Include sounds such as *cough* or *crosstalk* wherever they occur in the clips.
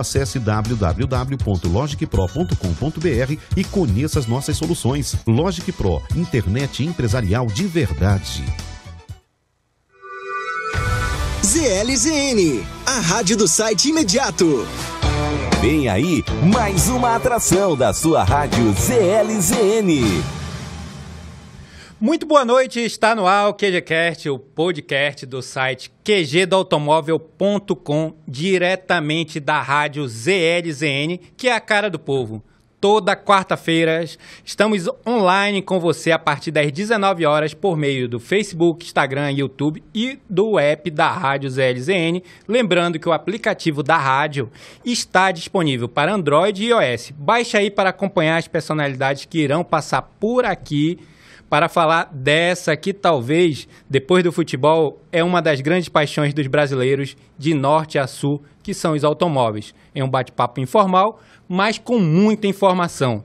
Acesse www.logicpro.com.br e conheça as nossas soluções. Logic Pro, internet empresarial de verdade. ZLZN, a rádio do site imediato. Vem aí mais uma atração da sua rádio ZLZN. Muito boa noite, está no ar o QGCast, o podcast do site qgdoautomóvel.com, diretamente da rádio ZLZN, que é a cara do povo. Toda quarta-feira estamos online com você a partir das 19 horas por meio do Facebook, Instagram, YouTube e do app da Rádio ZLZN. Lembrando que o aplicativo da rádio está disponível para Android e iOS. Baixe aí para acompanhar as personalidades que irão passar por aqui para falar dessa que talvez, depois do futebol, é uma das grandes paixões dos brasileiros de norte a sul, que são os automóveis. É um bate-papo informal, mas com muita informação.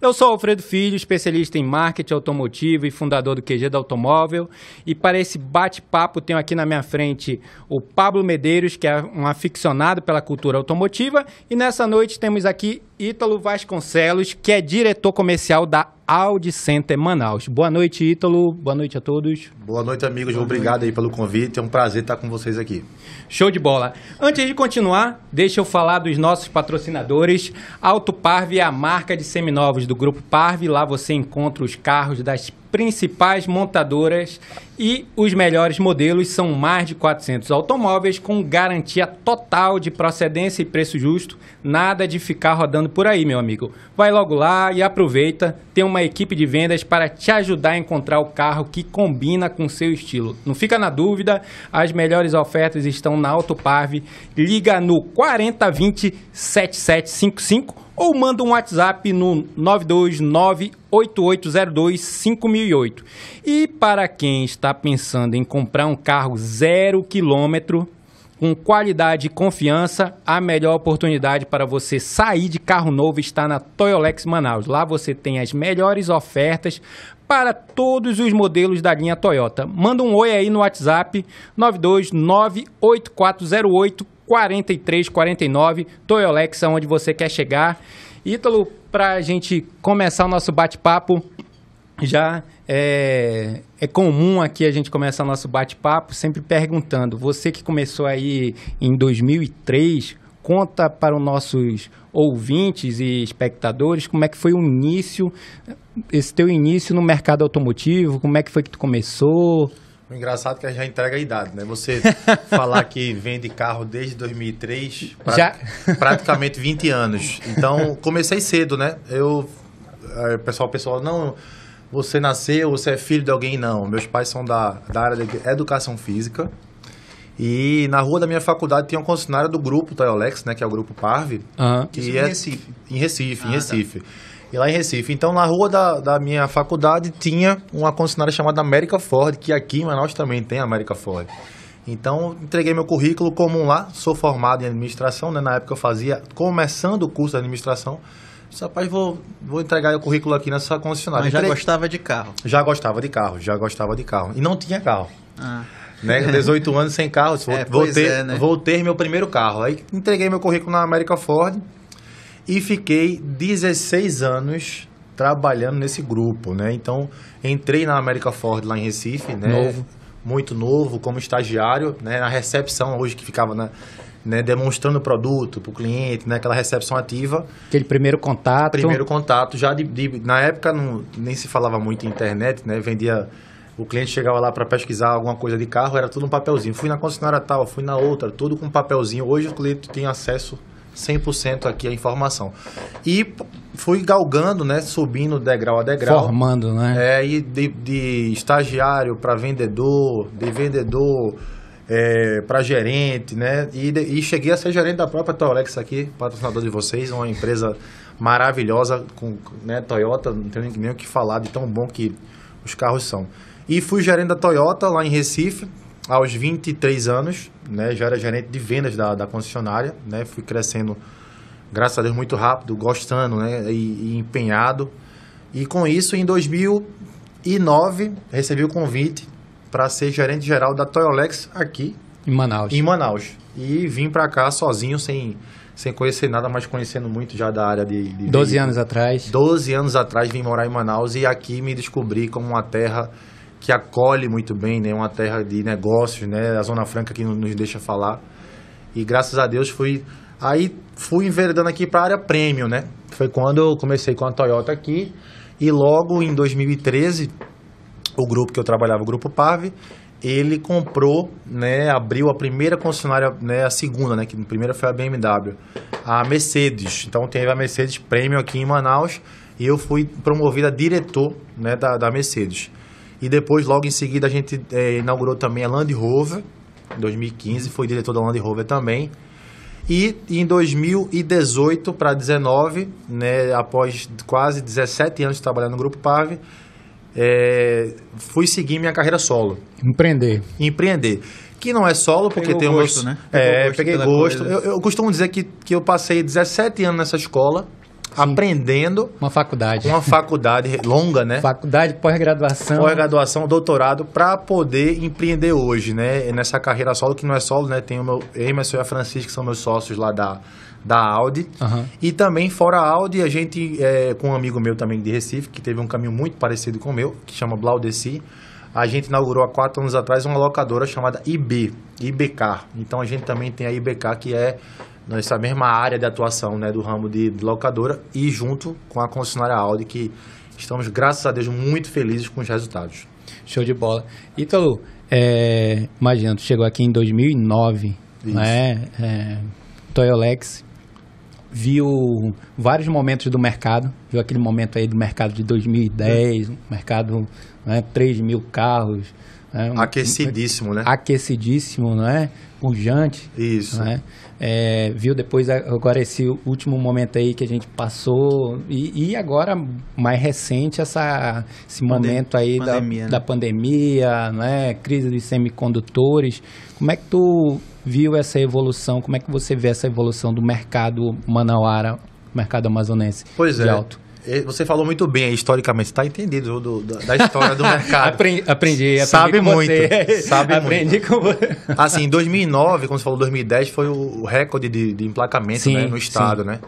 Eu sou Alfredo Filho, especialista em marketing automotivo e fundador do QG da Automóvel. E para esse bate-papo, tenho aqui na minha frente o Pablo Medeiros, que é um aficionado pela cultura automotiva. E nessa noite temos aqui Ítalo Vasconcelos, que é diretor comercial da Audi Center Manaus. Boa noite, Ítalo. Boa noite a todos. Boa noite, amigos. Boa Obrigado noite. aí pelo convite. É um prazer estar com vocês aqui. Show de bola. Antes de continuar, deixa eu falar dos nossos patrocinadores. Auto Parve é a marca de seminovos do Grupo Parve. Lá você encontra os carros das principais montadoras e os melhores modelos são mais de 400 automóveis com garantia total de procedência e preço justo. Nada de ficar rodando por aí, meu amigo. Vai logo lá e aproveita. Tem uma equipe de vendas para te ajudar a encontrar o carro que combina com seu estilo. Não fica na dúvida, as melhores ofertas estão na Autoparve. Liga no 4020 7755 ou manda um WhatsApp no 92988025008. E para quem está pensando em comprar um carro zero quilômetro, com qualidade e confiança, a melhor oportunidade para você sair de carro novo está na Toyolex Manaus. Lá você tem as melhores ofertas para todos os modelos da linha Toyota. Manda um oi aí no WhatsApp 9298408 43, 49, Toyolex, onde você quer chegar. Ítalo, para a gente começar o nosso bate-papo, já é, é, comum aqui a gente começar o nosso bate-papo sempre perguntando. Você que começou aí em 2003, conta para os nossos ouvintes e espectadores como é que foi o início, esse teu início no mercado automotivo, como é que foi que tu começou? engraçado que já entrega a idade, né? Você *laughs* falar que vende carro desde 2003, já? praticamente 20 anos. Então, comecei cedo, né? Eu, é, pessoal, pessoal, não, você nasceu, você é filho de alguém, não. Meus pais são da, da área de educação física. E na rua da minha faculdade tinha um concessionário do grupo Toyolex, né? Que é o grupo Parve. Uhum. Que Isso é, em é Recife. Em Recife, ah, em tá. Recife. Tá. E lá em Recife. Então, na rua da, da minha faculdade tinha uma concessionária chamada América Ford, que aqui em Manaus também tem América Ford. Então, entreguei meu currículo comum lá, sou formado em administração, né? Na época eu fazia, começando o curso de administração, disse, rapaz, vou, vou entregar o currículo aqui nessa concessionária. Mas já gostava de carro? Já gostava de carro, já gostava de carro. E não tinha carro. Ah. Né? 18 anos sem carro, *laughs* é, vou, ter, é, né? vou ter meu primeiro carro. Aí entreguei meu currículo na América Ford, e fiquei 16 anos trabalhando nesse grupo, né? Então, entrei na América Ford lá em Recife, né? Novo. Muito novo, como estagiário, né? Na recepção, hoje que ficava na... Né? né, demonstrando o produto para o cliente, né, aquela recepção ativa. Aquele primeiro contato. Primeiro contato, já de, de na época não, nem se falava muito em internet, né, vendia o cliente chegava lá para pesquisar alguma coisa de carro, era tudo um papelzinho. Fui na concessionária tal, fui na outra, tudo com papelzinho. Hoje o cliente tem acesso 100% aqui a informação. E fui galgando, né, subindo degrau a degrau. Formando, né? É, e de, de estagiário para vendedor, de vendedor é, para gerente, né? E, de, e cheguei a ser gerente da própria Toyota aqui, patrocinador de vocês, uma empresa maravilhosa com né, Toyota, não tenho nem o que falar de tão bom que os carros são. E fui gerente da Toyota lá em Recife, aos 23 anos, né, já era gerente de vendas da, da concessionária, né, fui crescendo, graças a Deus, muito rápido, gostando né, e, e empenhado. E com isso, em 2009, recebi o convite para ser gerente geral da Toyolex aqui. Em Manaus. Em Manaus. E vim para cá sozinho, sem, sem conhecer nada, mas conhecendo muito já da área de... de 12 anos atrás. 12 anos atrás vim morar em Manaus e aqui me descobri como uma terra que acolhe muito bem, né? Uma terra de negócios, né? A Zona Franca que nos deixa falar. E graças a Deus fui aí fui enveredando aqui para a área premium, né? Foi quando eu comecei com a Toyota aqui e logo em 2013 o grupo que eu trabalhava, o grupo Parve, ele comprou, né, abriu a primeira concessionária, né, a segunda, né, que a primeira foi a BMW, a Mercedes. Então teve a Mercedes Premium aqui em Manaus e eu fui promovido a diretor, né, da, da Mercedes. E depois, logo em seguida, a gente é, inaugurou também a Land Rover, em 2015, foi diretor da Land Rover também. E em 2018 para 2019 né, após quase 17 anos trabalhando no Grupo Pave, é, fui seguir minha carreira solo. Empreender. Empreender. Que não é solo, porque Pegou tem um gosto, meus, né? É, Pegou é, gosto peguei gosto. Eu, eu, costumo dizer que, que eu passei 17 anos nessa escola aprendendo. Uma faculdade. Uma faculdade longa, né? Faculdade, pós-graduação. Pós-graduação, doutorado, para poder empreender hoje, né? Nessa carreira solo, que não é solo, né? Tem o meu Emerson e a Francisca, que são meus sócios lá da, da Audi. Uhum. E também, fora a Audi, a gente, é, com um amigo meu também de Recife, que teve um caminho muito parecido com o meu, que chama Blaudeci, a gente inaugurou há quatro anos atrás uma locadora chamada IB, IBK. Então a gente também tem a IBK, que é nessa mesma área de atuação né, do ramo de, locadora e junto com a concessionária Audi, que estamos, graças a Deus, muito felizes com os resultados. Show de bola. Ítalo, é, imagina, tu chegou aqui em 2009, Isso. né? É, Toyolex, viu vários momentos do mercado, viu aquele momento aí do mercado de 2010, é. mercado, né, 3 mil carros. Né, aquecidíssimo, um, né? Aquecidíssimo, né? Pujante. Isso. Né? É, viu depois agora esse último momento aí que a gente passou e, e agora mais recente essa, esse Pandem momento aí pandemia, da, né? da pandemia, né? Crise dos semicondutores. Como é que tu viu essa evolução? Como é que você vê essa evolução do mercado manauara, mercado amazonense? Pois é. Alto? É, você falou muito bem historicamente, está entendido do, do, da história do *laughs* mercado. aprendi, aprendi, aprendi sabe com muito, você. Sabe *laughs* aprendi muito. com você. Assim, em 2009, quando você falou, 2010 foi o recorde de, de emplacamento né, sim, né, no estado, sim. né?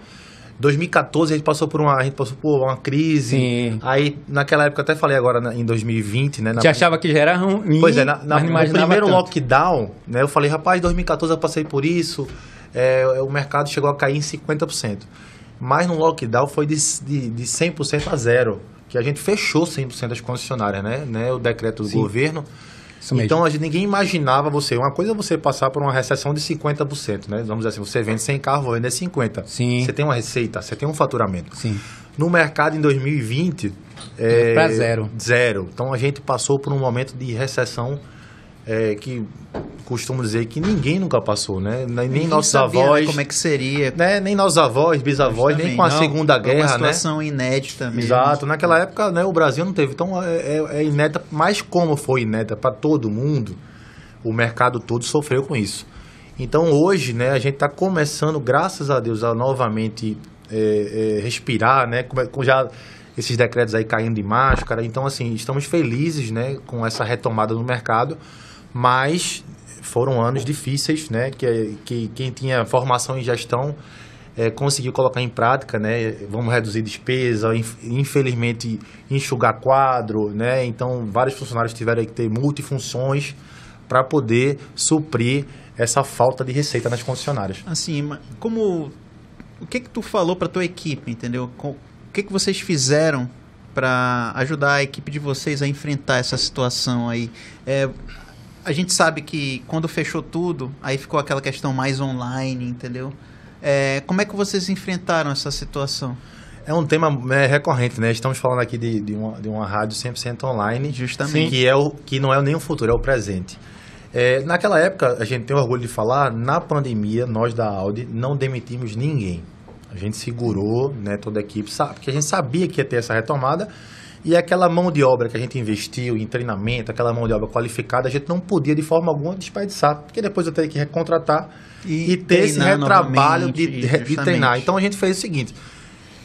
2014 a gente passou por uma, a gente passou por uma crise. Sim. Aí, naquela época, até falei agora na, né, em 2020, né? Na, Te achava que já era ruim. Pois é, na, na no primeiro tanto. lockdown, né? Eu falei, rapaz, 2014 eu passei por isso. É, o mercado chegou a cair em 50%. Mas no lockdown foi de, de, de 100% a zero, que a gente fechou 100% das concessionárias, né? né? O decreto do Sim. governo. Então a gente, ninguém imaginava você. Uma coisa é você passar por uma recessão de 50%, né? Vamos dizer assim, você vende 100 carros, vende 50. Sim. Você tem uma receita, você tem um faturamento. Sim. No mercado em 2020. É, para zero. Zero. Então a gente passou por um momento de recessão é, que costumo dizer que ninguém nunca passou, né? Nem ninguém nossos né, avós. Como é que seria? Né? Nem nossos avós, bisavós, nem com a não, Segunda Guerra, uma né? situação né? inédita mesmo. Exato. Naquela época, né, o Brasil não teve. Então, é, é, é inédita, mas como foi inédita para todo mundo, o mercado todo sofreu com isso. Então, hoje, né, a gente está começando, graças a Deus, a novamente é, é, respirar, né? É, com já esses decretos aí caindo de máscara. Então, assim, estamos felizes, né, com essa retomada no mercado mas foram anos difíceis, né? Que, que quem tinha formação em gestão é, conseguiu colocar em prática, né? Vamos reduzir despesa, infelizmente enxugar quadro, né? Então vários funcionários tiveram que ter multifunções para poder suprir essa falta de receita nas concessionárias. Assim, como o que que tu falou para tua equipe, entendeu? O que que vocês fizeram para ajudar a equipe de vocês a enfrentar essa situação aí? É, a gente sabe que quando fechou tudo, aí ficou aquela questão mais online, entendeu? É, como é que vocês enfrentaram essa situação? É um tema é, recorrente, né? Estamos falando aqui de, de, uma, de uma rádio 100% online, justamente, que, é o, que não é nem o futuro, é o presente. É, naquela época, a gente tem orgulho de falar, na pandemia, nós da Audi não demitimos ninguém. A gente segurou, né, toda a equipe, sabe, porque a gente sabia que ia ter essa retomada, e aquela mão de obra que a gente investiu em treinamento, aquela mão de obra qualificada, a gente não podia de forma alguma desperdiçar, porque depois eu teria que recontratar e, e ter esse retrabalho de, de, treinar. Então a gente fez o seguinte: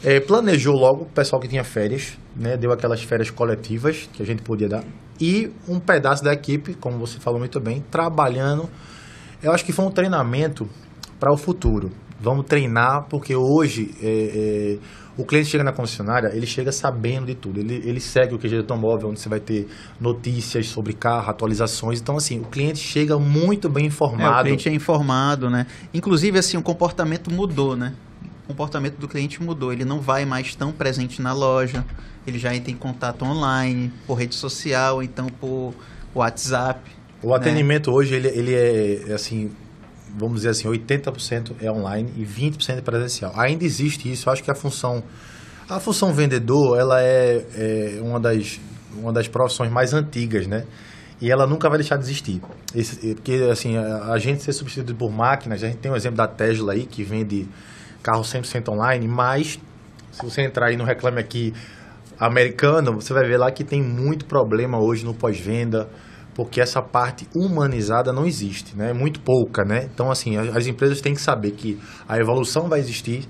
é, planejou logo o pessoal que tinha férias, né, deu aquelas férias coletivas que a gente podia dar, e um pedaço da equipe, como você falou muito bem, trabalhando. Eu acho que foi um treinamento para o futuro vamos treinar, porque hoje é, é, o cliente chega na concessionária, ele chega sabendo de tudo. Ele, ele segue o QG Automóvel, onde você vai ter notícias sobre carro, atualizações. Então, assim, o cliente chega muito bem informado. É, o cliente é informado, né? Inclusive, assim, o comportamento mudou, né? O comportamento do cliente mudou. Ele não vai mais tão presente na loja. Ele já entra em contato online, por rede social, então por WhatsApp. O né? atendimento né? hoje, ele, ele é, assim, vamos dizer assim, 80% é online e 20% é presencial. Ainda existe isso, acho que a função a função vendedor, ela é, é, uma, das, uma das profissões mais antigas, né? E ela nunca vai deixar de existir. Esse, é, porque, assim, a, a, gente ser substituído por máquinas, a gente tem um exemplo da Tesla aí, que vende carro 100% online, mas se você entrar aí no Reclame Aqui americano, você vai ver lá que tem muito problema hoje no pós-venda, porque essa parte humanizada não existe, né? É muito pouca, né? Então, assim, as empresas têm que saber que a evolução vai existir,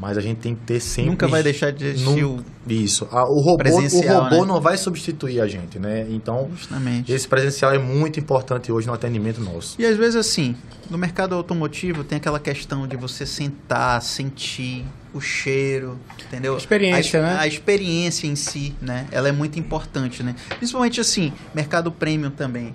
mas a gente tem que ter sempre. Nunca vai deixar de existir o. Isso. A, ah, o robô, presencial, o robô né? não vai substituir a gente, né? Então, Justamente. esse presencial é muito importante hoje no atendimento nosso. E às vezes, assim, no mercado automotivo tem aquela questão de você sentar, sentir o cheiro, entendeu? Experiência, a, né? A experiência em si, né? Ela é muito importante, né? Principalmente, assim, mercado premium também.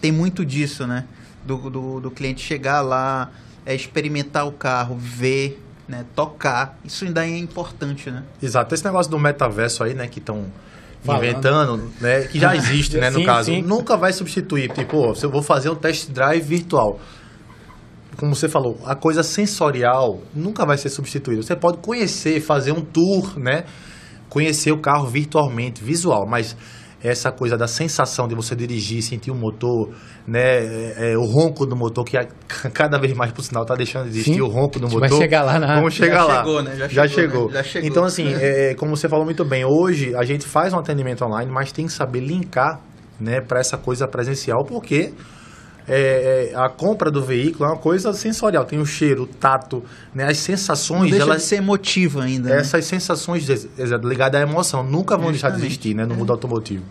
Tem muito disso, né? do, do, do cliente chegar lá, é experimentar o carro, ver né, tocar, isso ainda é importante, né? Exato. Esse negócio do metaverso aí, né, que estão inventando, né, que já existe, né, no *laughs* sim, caso, sim. nunca vai substituir. Tipo, se eu vou fazer um test drive virtual. Como você falou, a coisa sensorial nunca vai ser substituída. Você pode conhecer, fazer um tour, né? Conhecer o carro virtualmente, visual, mas essa coisa da sensação de você dirigir, sentir o motor, né, é, é o ronco do motor, que é *laughs* cada vez mais, por sinal, está deixando de existir Sim. o ronco do motor. Vai chegar lá na... Vamos chegar já lá. Chegou, né? Já, já chegou, né? chegou. Né? Já chegou. Então, assim, *laughs* é, é, como você falou muito bem, hoje a gente faz um atendimento online, mas tem que saber linkar né, para essa coisa presencial, porque é, é, a compra do veículo é uma coisa sensorial. Tem o cheiro, o tato, né? as sensações. Não elas, de ser emotiva ainda. Né? Essas sensações ligadas à emoção nunca vão deixar de existir né? no mundo é. automotivo.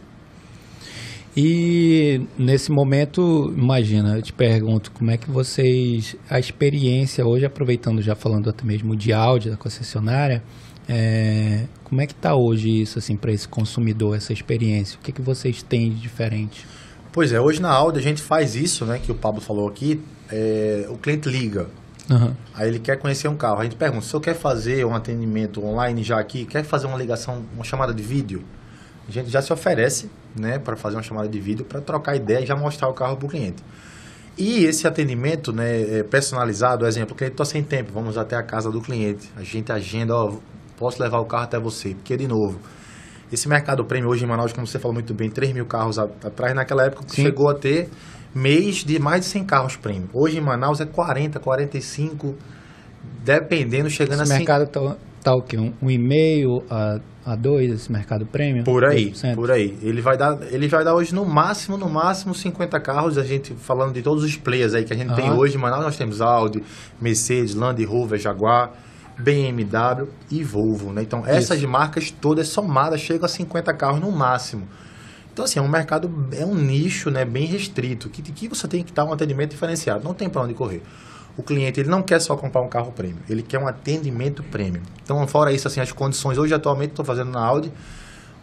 E nesse momento, imagina, eu te pergunto, como é que vocês. A experiência hoje, aproveitando já falando até mesmo de áudio da concessionária, é, como é que está hoje isso assim para esse consumidor, essa experiência? O que, é que vocês têm de diferente? Pois é, hoje na Audi a gente faz isso, né? Que o Pablo falou aqui. É, o cliente liga. Uhum. Aí ele quer conhecer um carro. A gente pergunta: se eu quer fazer um atendimento online já aqui? Quer fazer uma ligação, uma chamada de vídeo? A gente já se oferece né, para fazer uma chamada de vídeo, para trocar ideia e já mostrar o carro para o cliente. E esse atendimento né, é personalizado, exemplo, o cliente está sem tempo, vamos até a casa do cliente. A gente agenda: ó, posso levar o carro até você? Porque, de novo, esse mercado prêmio hoje em Manaus, como você falou muito bem, 3 mil carros atrás, naquela época Sim. chegou a ter mês de mais de 100 carros prêmio. Hoje em Manaus é 40, 45, dependendo, chegando esse a 100. mercado está tá o quê? Um, um e meio a, a dois, esse mercado prêmio? Por aí, por aí. Ele vai, dar, ele vai dar hoje no máximo, no máximo 50 carros, a gente falando de todos os players aí que a gente uhum. tem hoje em Manaus, nós temos Audi, Mercedes, Land Rover, Jaguar... BMW e Volvo, né? Então, essas Isso. marcas todas somadas chegam a 50 carros no máximo. Então, assim, é um mercado, é um nicho, né, bem restrito, que, que você tem que estar um atendimento diferenciado, não tem para onde correr o cliente ele não quer só comprar um carro prêmio, ele quer um atendimento prêmio. Então, fora isso, assim, as condições, hoje atualmente estou fazendo na Audi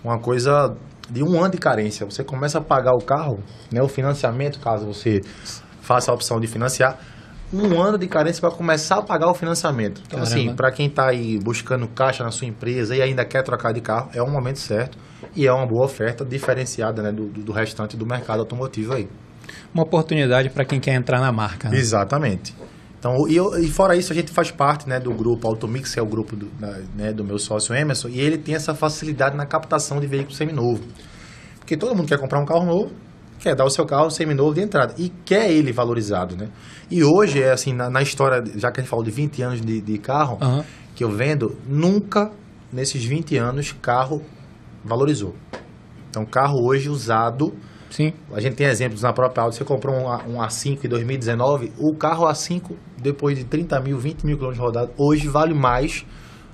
uma coisa de um ano de carência. Você começa a pagar o carro, né, o financiamento, caso você faça a opção de financiar, um ano de carência para começar a pagar o financiamento. Então, assim, Caramba. assim, para quem está aí buscando caixa na sua empresa e ainda quer trocar de carro, é um momento certo e é uma boa oferta diferenciada né, do, do restante do mercado automotivo aí. Uma oportunidade para quem quer entrar na marca. Né? Exatamente. Então, e, eu, e, fora isso, a gente faz parte né, do grupo Automix, que é o grupo do, da, né, do meu sócio Emerson, e ele tem essa facilidade na captação de veículos seminovo. Porque todo mundo quer comprar um carro novo, quer dar o seu carro seminovo de entrada e quer ele valorizado, né? E hoje, é assim, na, na história, já que a gente falou de 20 anos de, de carro, uhum. que eu vendo, nunca nesses 20 anos carro valorizou. Então, carro hoje usado... Sim. A gente tem exemplos na própria Audi. Você comprou um, um A5 em 2019, o carro A5, depois de 30 mil, 20 mil quilômetros rodados, hoje vale mais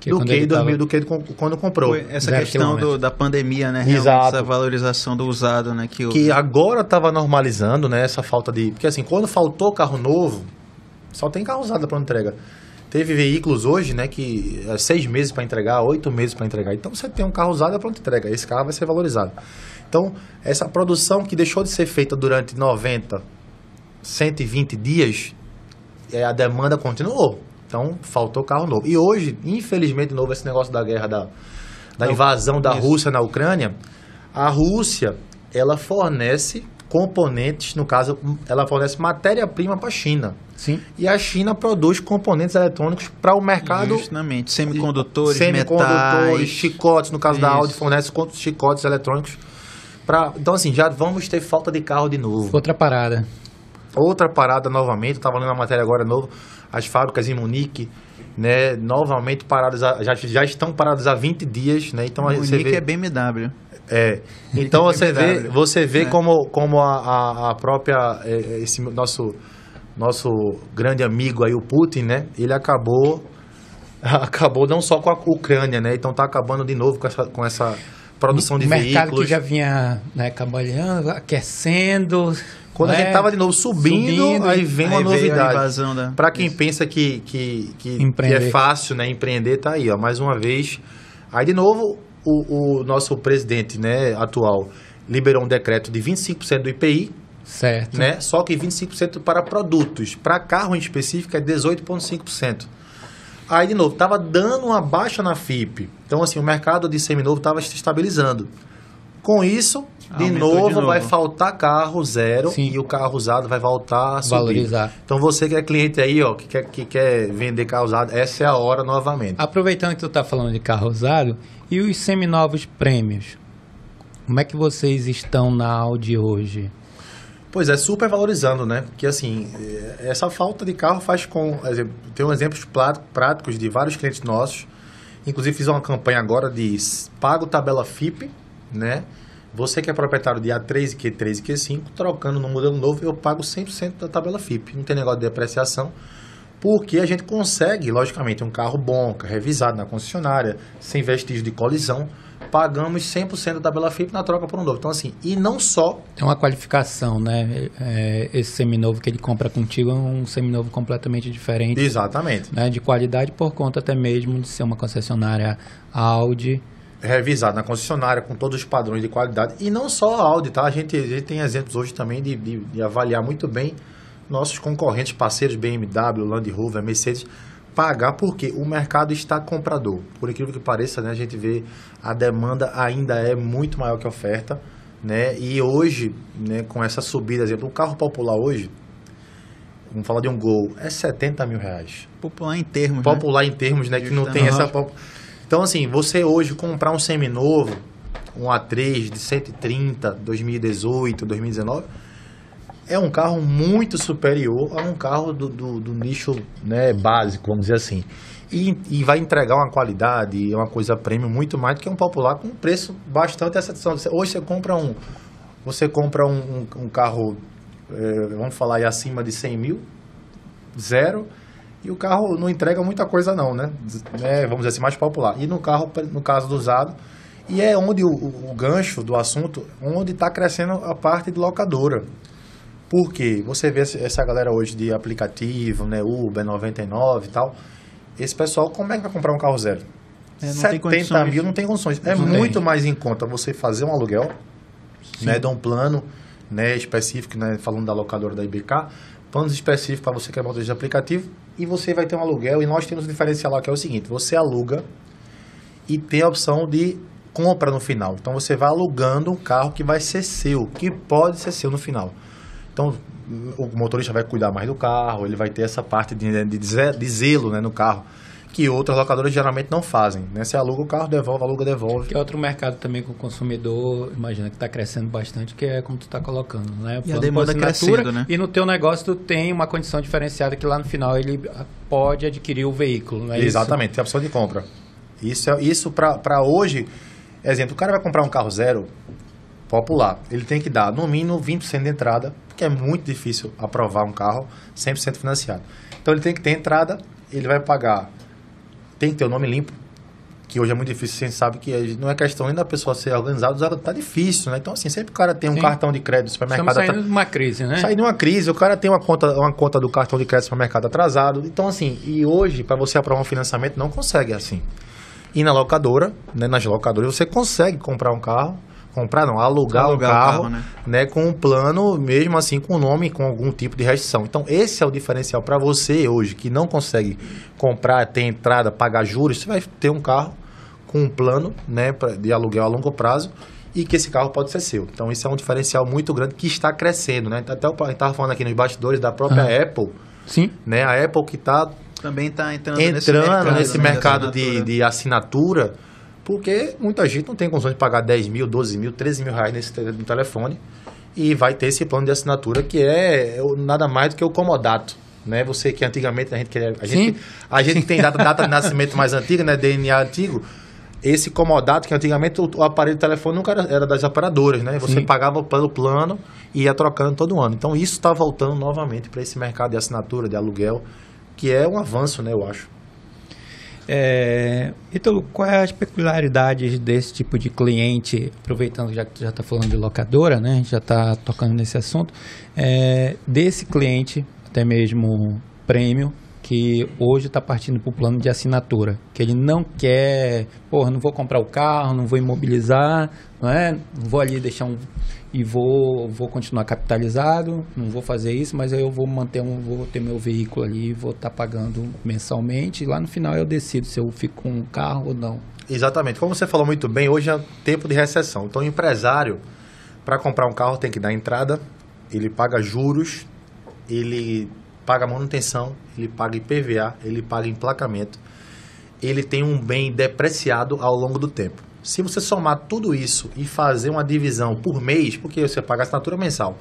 que do que que 2000, tava... do que quando comprou. Foi essa questão do, da pandemia, né? Exato. Essa valorização do usado, né? Que, que agora estava normalizando, né? Essa falta de... Porque assim, quando faltou carro novo, só tem carro usado para entrega. Teve veículos hoje, né, que é seis meses para entregar, oito meses para entregar. Então você tem um carro usado é para entrega. Esse carro vai ser valorizado. Então essa produção que deixou de ser feita durante 90, 120 dias, é, a demanda continuou. Então, faltou carro novo. E hoje, infelizmente, de novo, esse negócio da guerra, da, da Não, invasão da isso. Rússia na Ucrânia, a Rússia, ela fornece componentes, no caso, ela fornece matéria-prima para a China. Sim. E a China produz componentes eletrônicos para o mercado. Justamente, semicondutores, semicondutores, metais, chicotes, no caso isso. da Audi, fornece chicotes eletrônicos Pra, então, assim, já vamos ter falta de carro de novo. Outra parada. Outra parada novamente, estava lendo a matéria agora novo, as fábricas em Munique, né, novamente paradas, a, já, já estão paradas há 20 dias, né? Então Munique é é, então é você vê, é BMW. É. Então você BMW, vê, você vê como, como a, a, própria esse nosso nosso grande amigo aí o Putin, né? Ele acabou *laughs* acabou não só com a Ucrânia, né? Então tá acabando de novo com essa, com essa produção de mercado veículos. mercado que já vinha né, cabalhando, aquecendo, quando é, a gente tava de novo subindo, subindo aí vem uma novidade. Da... Né? Para quem Isso. pensa que, que, que, que, é fácil, né? Empreender, tá aí, ó. Mais uma vez. Aí de novo, o, o nosso presidente né, atual liberou um decreto de 25% do IPI. Certo. Né? Só que 25% para produtos. Para carro em específico é 18,5%. Aí, de novo, estava dando uma baixa na FIP. Então, assim, o mercado de seminovo estava se estabilizando. Com isso, de novo, de novo, vai faltar carro zero Sim. e o carro usado vai voltar a subir. Valorizar. Então você que é cliente aí, ó, que quer, que quer vender carro usado, essa é a hora novamente. Aproveitando que tu está falando de carro usado, e os seminovos prêmios? Como é que vocês estão na Audi hoje? Pois é, super valorizando, né? Porque assim, eh, essa falta de carro faz com. Tem exemplos práticos de vários clientes nossos. Inclusive fiz uma campanha agora de pago tabela FIP, né? Você que é proprietário de A3, Q3 e Q5, trocando no modelo novo, eu pago 100% da tabela FIP. Não tem negócio de depreciação, porque a gente consegue, logicamente, um carro bom, revisado na concessionária, sem vestígio de colisão, pagamos 100% da tabela FIP na troca por um novo. Então, assim, e não só... É uma qualificação, né? É, é, esse seminovo que ele compra contigo é um seminovo completamente diferente. Exatamente. Né? De qualidade por conta até mesmo de ser uma concessionária Audi, revisado na concessionária com todos os padrões de qualidade. E não só a Audi, tá? A gente, a gente tem exemplos hoje também de, de, de avaliar muito bem nossos concorrentes, parceiros BMW, Land Rover, Mercedes, pagar porque o mercado está comprador. Por incrível que pareça, né, a gente vê a demanda ainda é muito maior que a oferta, né? E hoje, né, com essa subida, exemplo, um carro popular hoje, vamos falar de um Gol, é 70 mil reais. Popular em termos, né? Popular né? em termos, né? Que não tem essa... Então, assim, você hoje comprar um seminovo, um A3 de 130, 2018, 2019, é um carro muito superior a um carro do, do, do nicho né, básico, vamos dizer assim. E, e, vai entregar uma qualidade, uma coisa premium muito mais do que um popular com um preço bastante satisfatório. Hoje você compra um, você compra um, um, um carro, é, vamos falar aí, acima de 100 mil, zero, e o carro não entrega muita coisa não, né? É, vamos dizer assim, mais popular. E no carro, no caso do usado, e é onde o, o, o gancho do assunto, onde está crescendo a parte de locadora. Porque você vê essa galera hoje de aplicativo, né, Uber 99 e tal, esse pessoal, como é que vai comprar um carro zero? É, 70 mil não né? tem condições. É muito tem. mais em conta você fazer um aluguel, Sim. né, de um plano né, específico, né, falando da locadora da IBK, planos específicos para você que é motorista de aplicativo, e você vai ter um aluguel. E nós temos um diferencial lá que é o seguinte: você aluga e tem a opção de compra no final. Então você vai alugando um carro que vai ser seu, que pode ser seu no final. Então o motorista vai cuidar mais do carro, ele vai ter essa parte de, de, de zelo né, no carro que outras locadoras geralmente não fazem. Né? Você aluga o carro, devolve, aluga, devolve. Que é outro mercado também que o consumidor, imagina, que está crescendo bastante, que é como tu está colocando, né? E a demanda crescendo, né? E no teu negócio tu tem uma condição diferenciada que lá no final ele pode adquirir o veículo, é Exatamente, isso? tem a opção de compra. Isso, é, isso para hoje, exemplo, o cara vai comprar um carro zero popular, ele tem que dar no mínimo 20% de entrada, porque é muito difícil aprovar um carro 100% financiado. Então ele tem que ter entrada, ele vai pagar tem que ter o nome limpo, que hoje é muito difícil, você sabe que é, não é questão ainda da pessoa ser organizada, tá difícil, né? Então, assim, sempre o cara tem um Sim. cartão de crédito supermercado... Estamos saindo de uma crise, né? Saindo de uma crise, o cara tem uma conta, uma conta do cartão de crédito supermercado atrasado. Então, assim, e hoje, para você aprovar um financiamento, não consegue é assim. E na locadora, né, nas locadoras, você consegue comprar um carro comprar não, alugar, alugar o carro, o carro né? né? com um plano, mesmo assim com o nome, com algum tipo de restrição. Então, esse é o diferencial para você hoje que não consegue comprar, ter entrada, pagar juros, você vai ter um carro com um plano, né, de aluguel a longo prazo e que esse carro pode ser seu. Então, isso é um diferencial muito grande que está crescendo, né? Até o estava falando aqui nos bastidores da própria Apple. Sim. Né? A Apple que está também está entrando, entrando nesse mercado, nesse né, mercado de, de assinatura porque muita gente não tem condições de pagar 10 mil, 12 mil, 13 mil reais nesse telefone e vai ter esse plano de assinatura que é, é nada mais do que o comodato. Né? Você que antigamente a gente queria. A gente, a gente tem data, data de nascimento mais antiga, né? DNA antigo. Esse comodato, que antigamente o, o aparelho de telefone nunca era, era, das operadoras, né? Você Sim. pagava pelo plano e ia trocando todo ano. Então isso está voltando novamente para esse mercado de assinatura, de aluguel, que é um avanço, né, eu acho. É, Ítalo, quais é as peculiaridades desse tipo de cliente, aproveitando já que já está falando de locadora, né? já está tocando nesse assunto, é, desse cliente, até mesmo prêmio, que hoje está partindo para o plano de assinatura, que ele não quer, porra, não vou comprar o carro, não vou imobilizar, não é? Não vou ali deixar um e vou, vou continuar capitalizado, não vou fazer isso, mas eu vou manter um, vou ter meu veículo ali, vou estar tá pagando mensalmente, e lá no final eu decido se eu fico com um carro ou não. Exatamente. Como você falou muito bem, hoje é tempo de recessão. Então, o empresário, para comprar um carro, tem que dar entrada, ele paga juros, ele paga manutenção, ele paga IPVA, ele paga emplacamento. Ele tem um bem depreciado ao longo do tempo. Se você somar tudo isso e fazer uma divisão por mês, porque você paga assinatura mensal,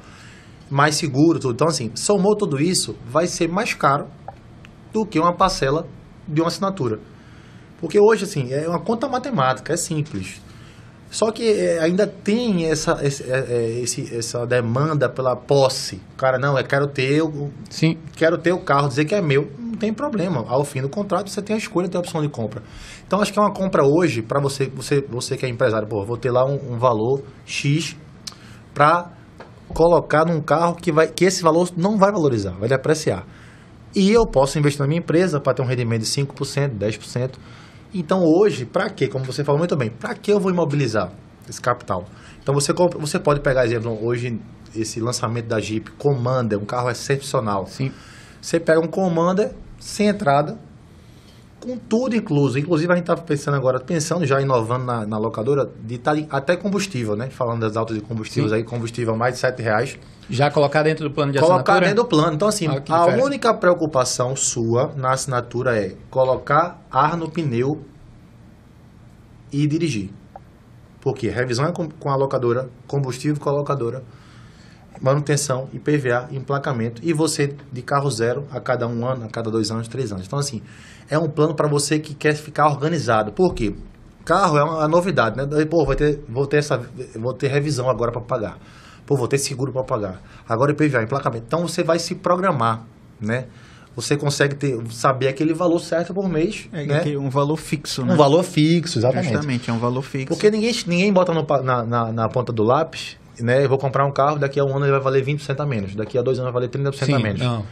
mais seguro, tudo. Então, assim, somou tudo isso, vai ser mais caro do que uma parcela de uma assinatura. Porque hoje, assim, é uma conta matemática, é simples. Só que é, ainda tem essa, é, é, esse, essa demanda pela posse. O cara, não, é quero ter, eu, Sim. quero ter o carro, dizer que é meu, não tem problema. Ao fim do contrato, você tem a escolha, tem a opção de compra. Então, acho que é uma compra hoje, para você, você, você que é empresário, pô, vou ter lá um, um valor X para colocar num carro que, vai, que esse valor não vai valorizar, vai depreciar. E eu posso investir na minha empresa para ter um rendimento de 5%, 10%. Então hoje, para quê? Como você falou muito bem, para que eu vou imobilizar esse capital? Então você, compra, você pode pegar exemplo hoje esse lançamento da Jeep Commander, um carro excepcional. Sim. Você pega um Commander sem entrada, com tudo incluso. Inclusive, a gente está pensando agora, pensando já, inovando na, na locadora, de tá estar até combustível, né? Falando das altas de combustíveis Sim. aí, combustível mais de 7 reais. Já colocar dentro do plano de assinatura? Colocar dentro do plano. Então, assim, ah, a única preocupação sua na assinatura é colocar ar no pneu e dirigir. Porque revisão é com, com a locadora, combustível com a locadora manutenção, IPVA, emplacamento e você de carro zero a cada um ano, a cada dois anos, três anos. Então, assim, é um plano para você que quer ficar organizado. Por quê? Carro é uma novidade, né? Pô, vou ter, vou ter, essa, vou ter revisão agora para pagar. Pô, vou ter seguro para pagar. Agora IPVA, emplacamento. Então, você vai se programar, né? Você consegue ter, saber aquele valor certo por mês. É, né? um valor fixo, né? Um valor fixo, exatamente. Justamente, é um valor fixo. Porque ninguém, ninguém bota no, na, na, na ponta do lápis né, eu vou comprar um carro, daqui a um ano ele vai valer 20% a menos, daqui a dois anos vai valer 30% Sim, a menos. Não.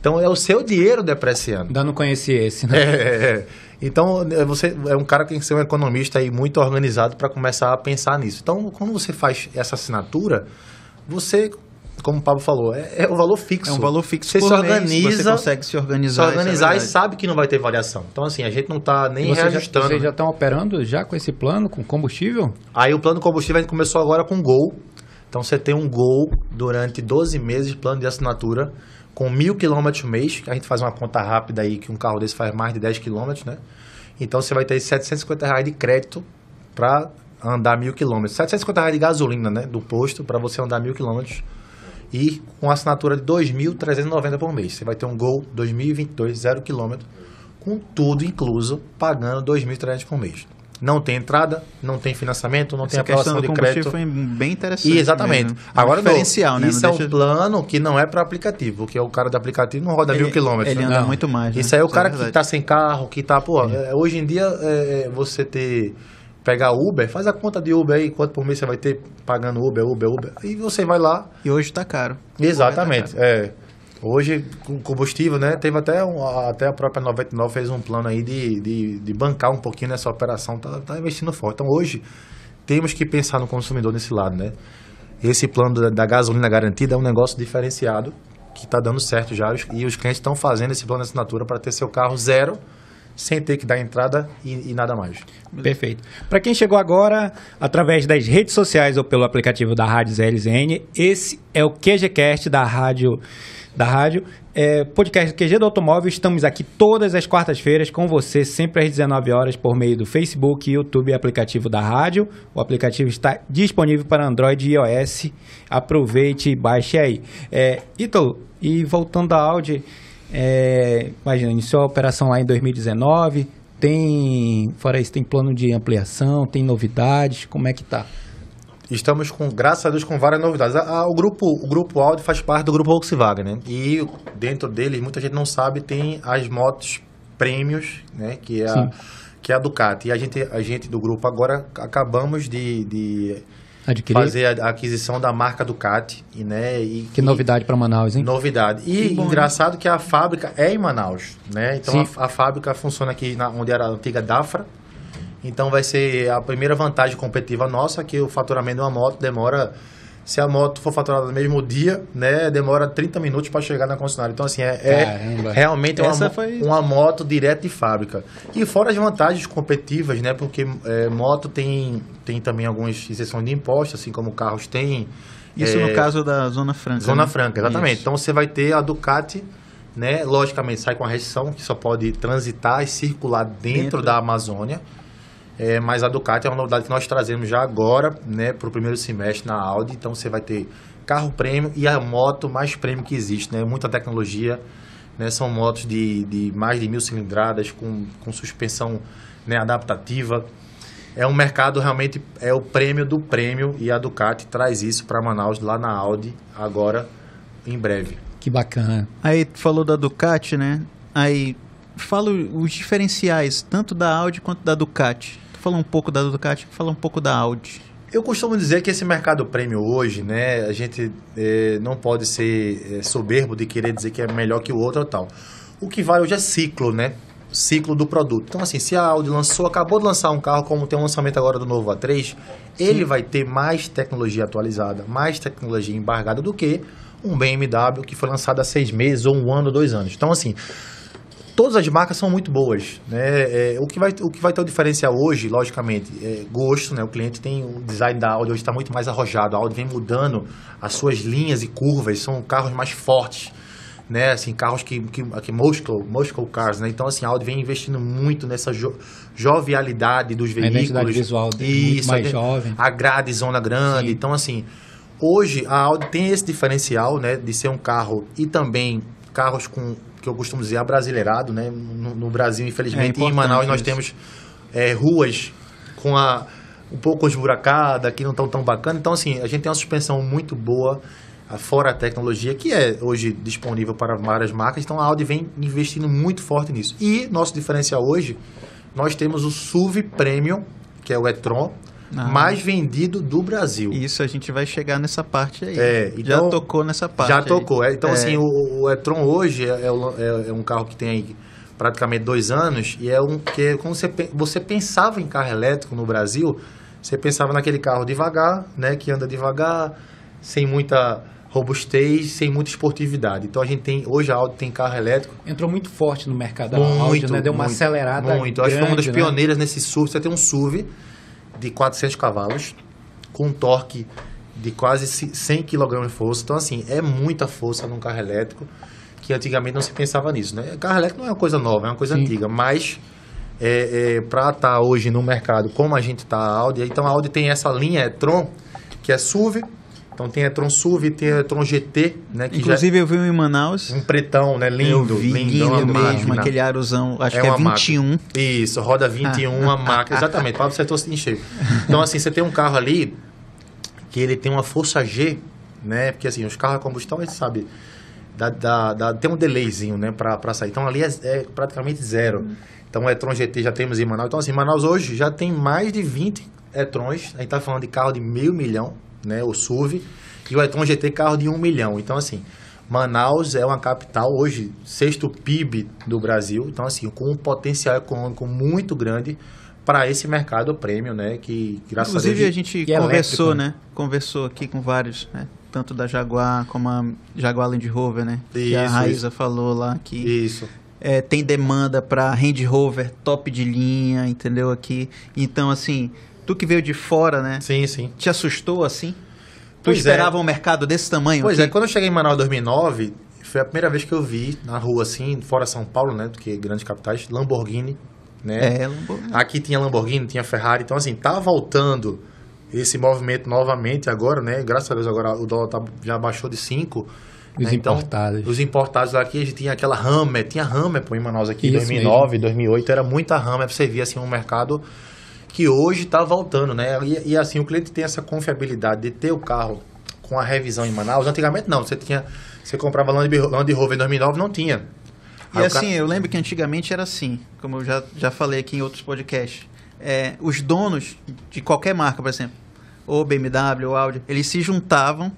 Então é o seu dinheiro depreciando. Ainda não conheci esse, né? É, é. é. Então é, você é um cara que tem que ser um economista aí muito organizado para começar a pensar nisso. Então quando você faz essa assinatura, você como o Pablo falou, é, é, um valor fixo. É um valor fixo. Você se organiza. Mês, você consegue se organizar. Se é organizar é e sabe que não vai ter variação. Então, assim, a gente não está nem você reajustando. Já, vocês já estão né? operando já com esse plano, com combustível? Aí o plano combustível a gente começou agora com Gol. Então você tem um gol durante 12 meses de plano de assinatura com mil quilômetros mês, que a gente faz uma conta rápida aí que um carro desse faz mais de 10 quilômetros, né? Então você vai ter 750 reais de crédito para andar mil quilômetros. 750 reais de gasolina, né? Do posto para você andar mil quilômetros e com assinatura de 2.390 por mês. Você vai ter um Gol 2022 zero quilômetro com tudo incluso, pagando 2.300 por mês não tem entrada, não tem financiamento, não Essa tem aprovação de crédito. foi bem interessante. E exatamente. Mesmo. Né? Agora, é diferencial, né? isso é não é um plano que não é para aplicativo, porque é o cara do aplicativo não roda ele, mil quilômetros. Ele anda não. muito mais. Né? Isso aí é o isso é cara é que está sem carro, que está Pô, é. hoje em dia, você ter pegar Uber, faz a conta de Uber aí, quanto por mês você vai ter pagando Uber, Uber, Uber. E você vai lá. E hoje está caro. Exatamente, tá caro. é. Hoje, com combustível, né? Teve até, um, até a própria 99 fez um plano aí de, de, de bancar um pouquinho nessa operação, tá, tá, investindo forte. Então, hoje, temos que pensar no consumidor nesse lado, né? Esse plano da, da gasolina garantida é um negócio diferenciado, que está dando certo já, e os clientes estão fazendo esse plano de assinatura para ter seu carro zero, sem ter que dar entrada e, e nada mais. Perfeito. Para quem chegou agora, através das redes sociais ou pelo aplicativo da Rádio ZLZN, esse é o QGCast da Rádio da rádio. É, podcast QG do Automóvel, estamos aqui todas as quartas-feiras com você, sempre às 19 horas por meio do Facebook, YouTube e aplicativo da rádio. O aplicativo está disponível para Android e iOS. Aproveite e baixe aí. É, Ítalo, e voltando à Audi, é, imagina, iniciou a operação lá em 2019, tem, fora isso, tem plano de ampliação, tem novidades, como é que tá? Estamos com, graças a Deus, com várias novidades. A, ah, a, ah, o grupo, o grupo Audi faz parte do grupo Volkswagen, né? E dentro deles, muita gente não sabe, tem as motos prêmios, né? Que é a, que é a Ducati. E a gente, a gente do grupo agora acabamos de, de Adquirir. fazer a aquisição da marca Ducati, e, né? E, que novidade para Manaus, hein? Novidade. E bom, engraçado né? que a fábrica é em Manaus, né? Então a, a, fábrica funciona aqui na, onde era a antiga Dafra. Então vai ser a primeira vantagem competitiva nossa que o faturamento de uma moto demora se a moto for faturada no mesmo dia, né, demora 30 minutos para chegar na concessionária. Então, assim, é, é realmente uma, foi... uma moto direta de fábrica. E fora as vantagens competitivas, né, porque é, moto tem, tem também algumas isenções de impostos, assim como carros têm. Isso é, no caso da Zona Franca. Zona né? Franca, exatamente. Isso. Então, você vai ter a Ducati, né, logicamente sai com a restrição que só pode transitar e circular dentro, dentro. da Amazônia. É, mas a Ducati é uma novidade que nós trazemos já agora, né, para o primeiro semestre na Audi. Então você vai ter carro prêmio e a moto mais prêmio que existe, né? Muita tecnologia, né? São motos de, de mais de mil cilindradas, com, com suspensão né, adaptativa. É um mercado realmente, é o prêmio do prêmio e a Ducati traz isso para Manaus, lá na Audi, agora, em breve. Que bacana. Aí tu falou da Ducati, né? Aí fala os diferenciais, tanto da Audi quanto da Ducati. Tu um pouco da Ducati, falar um pouco da Audi. Eu costumo dizer que esse mercado prêmio hoje, né, a gente é, não pode ser é, soberbo de querer dizer que é melhor que o outro ou tal. O que vale hoje é ciclo, né? Ciclo do produto. Então, assim, se a Audi lançou, acabou de lançar um carro, como tem um lançamento agora do novo A3, Sim. ele vai ter mais tecnologia atualizada, mais tecnologia embargada do que um BMW que foi lançado há seis meses, ou um ano, dois anos. Então, assim, todas as marcas são muito boas. Né? É, o, que vai, o que vai ter o diferencial hoje, logicamente, é gosto. Né? O cliente tem o design da Audi hoje está muito mais arrojado. A Audi vem mudando as suas linhas e curvas, são carros mais fortes. Né, assim, carros que, que, que Moscow, Moscow Cars, né, então assim, a Audi vem investindo muito nessa jo, jovialidade dos veículos. A identidade visual dele, é isso, mais a, jovem. A grade, zona grande, Sim. então assim, hoje a Audi tem esse diferencial, né, de ser um carro e também carros com que eu costumo dizer, abrasileirado, né? No, no Brasil, infelizmente, é em Manaus nós temos é, ruas com a um pouco esburacada, que não estão tão bacana. Então, assim, a gente tem uma suspensão muito boa, fora a tecnologia, que é hoje disponível para várias marcas. Então, a Audi vem investindo muito forte nisso. E nosso diferencial hoje, nós temos o SUV Premium, que é o e-tron, ah. mais vendido do Brasil. Isso, a gente vai chegar nessa parte aí. É, então, já tocou nessa parte. Já tocou. Aí. É, então, é. assim, o, o e-tron hoje é, é, é, é um carro que tem praticamente dois anos e é um que, como você, você pensava em carro elétrico no Brasil, você pensava naquele carro devagar, né, que anda devagar, sem muita robustez, sem muita esportividade. Então a gente tem hoje a Audi tem carro elétrico. Entrou muito forte no mercado muito, Audi, né? Deu uma muito, acelerada. Muito, grande, acho que foi uma das né? pioneiras nesse SUV. Você tem um SUV de 400 cavalos, com torque de quase 100 kg de força. Então, assim, é muita força num carro elétrico, que antigamente não se pensava nisso. Né? Carro elétrico não é uma coisa nova, é uma coisa Sim. antiga, mas é, é, para estar tá hoje no mercado como a gente está a Audi, então a Audi tem essa linha e-tron, que é SUV, então tem Tron SUV, tem Tron GT, né? Que Inclusive já... eu vi um em Manaus. Um pretão, né? Lindo, eu vi, lindo, lindo mesmo, aquele aruzão, acho é que é 21. Isso, roda 21, ah, a marca, exatamente, para você setor é em cheio. Então assim, você tem um carro ali que ele tem uma força G, né? Porque assim, os carros a combustão, a gente sabe, dá, dá, dá, tem um delayzinho, né, para sair. Então ali é, é praticamente zero. Então o é Etron GT já temos em Manaus. Então assim, Manaus hoje já tem mais de 20 Etrons, é a gente tá falando de carro de meio milhão né, o SUV, e o ter um GT carro de 1 um milhão. Então, assim, Manaus é uma capital hoje, sexto PIB do Brasil, então, assim, com um potencial econômico muito grande para esse mercado prêmio, né, que graças Inclusive, a, Deus, a gente conversou, elétrico, né? né? conversou aqui com vários, né, tanto da Jaguar como a Jaguar Land Rover, né, isso, que a raiza isso. falou lá que isso. É, tem demanda para Range Rover top de linha, entendeu? Aqui. Então, assim, Tu que veio de fora, né? Sim, sim. Te assustou assim? Tu pois é. esperava é. um mercado desse tamanho? Pois é, quando eu cheguei em Manaus em 2009, foi a primeira vez que eu vi na rua assim, fora São Paulo, né, porque grandes capitais, Lamborghini, né? É, Lamborghini. Aqui tinha Lamborghini, tinha Ferrari, então assim, tá voltando esse movimento novamente agora, né? Graças a Deus agora o dólar tá, já baixou de 5. Os né? Então, importados. Então, os importados daqui, a gente tinha aquela Hammer, tinha Hammer pô, em Manaus aqui, em 2009, mesmo. 2008, era muita Hammer, você ver, assim um mercado que hoje está voltando, né? E, e, assim, o cliente tem essa confiabilidade de ter o carro com a revisão em Manaus. Antigamente não, você tinha, você comprava Land, Land Rover em 2009, não tinha. E Aí assim, eu lembro que antigamente era assim, como eu já, já falei aqui em outros podcasts. É, os donos de qualquer marca, por exemplo, ou BMW, ou Audi, eles se juntavam,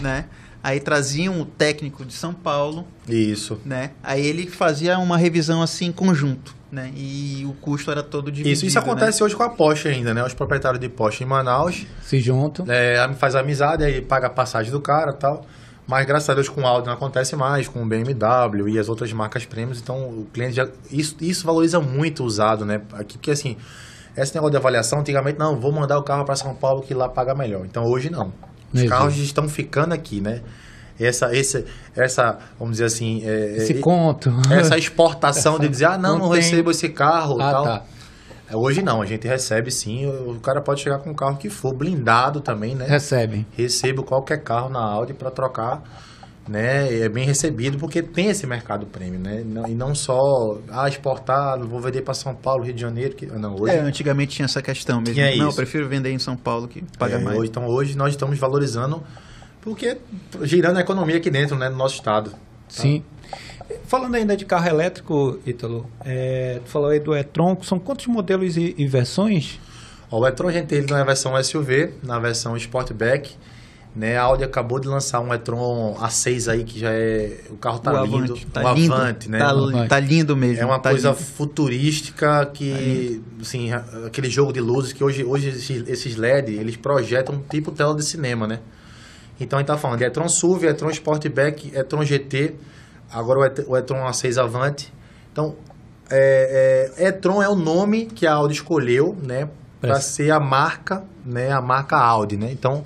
né? Aí traziam o técnico de São Paulo. Isso. Né? Aí ele fazia uma revisão assim em conjunto né? E o custo era todo dividido. Isso, isso né? acontece né? hoje com a Porsche ainda, né? Os proprietários de Porsche em Manaus se juntam, é, faz amizade aí paga a passagem do cara, tal. Mas graças a Deus com o Audi não acontece mais, com o BMW e as outras marcas prêmios, então o cliente já isso, isso valoriza muito o usado, né? Aqui porque assim, esse negócio de avaliação, antigamente não, vou mandar o carro para São Paulo que lá paga melhor. Então hoje não. Os carros estão ficando aqui, né? essa, esse, essa vamos dizer assim... É, é esse conto. *laughs* Essa exportação essa, de dizer, ah, não, não, não recebo esse carro ah, tal. Tá. É, hoje não, a gente recebe sim. O cara pode chegar com o carro que for, blindado também, né? Recebe. Recebo qualquer carro na Audi para trocar, né? É bem recebido porque tem esse mercado prêmio, né? E não só ah, exportar, vou vender para São Paulo, Rio de Janeiro, que não hoje. É, antigamente tinha essa questão mesmo. Tinha não, isso. eu prefiro vender em São Paulo que paga é, mais. Hoje, então hoje nós estamos valorizando porque girando a economia aqui dentro, né, no nosso estado. Tá? Sim. Falando ainda de carro elétrico, Ítalo, é, tu falou aí do e-tron, são quantos modelos e, e versões? Ó, o e-tron a gente tem ele na versão SUV, na versão Sportback, né? A Audi acabou de lançar um e-tron A6 aí, que já é... O carro tá o lindo, avante, tá lindo, avante, né? Tá, tá, lindo mesmo. É uma tá coisa lindo. futurística que, é assim, aquele jogo de luzes que hoje, hoje esses, esses LED, eles projetam tipo tela de cinema, né? Então a gente está falando de e-tron SUV, e-tron Sportback, e-tron GT, agora o e-tron A6 Avante. Então, é, é, e-tron é o nome que a Audi escolheu, né? Para é. ser a marca, né? A marca Audi, né? Então,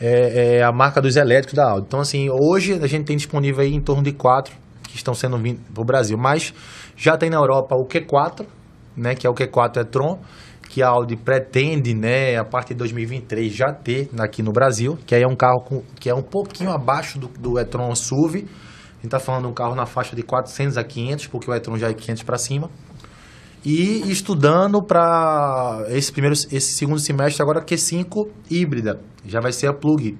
é, é, a marca dos elétricos da Audi. Então, assim, hoje a gente tem disponível aí em torno de quatro que estão sendo vindo para o Brasil. Mas já tem na Europa o Q4, né? Que é o Q4 e-tron que a Audi pretende, né, a partir de 2023 já ter aqui no Brasil, que aí é um carro com, que é um pouquinho abaixo do, do e-tron SUV. A gente está falando de um carro na faixa de 400 a 500, porque o e-tron já é 500 para cima. E estudando para esse primeiro, esse segundo semestre agora Q5 híbrida, já vai ser a plug,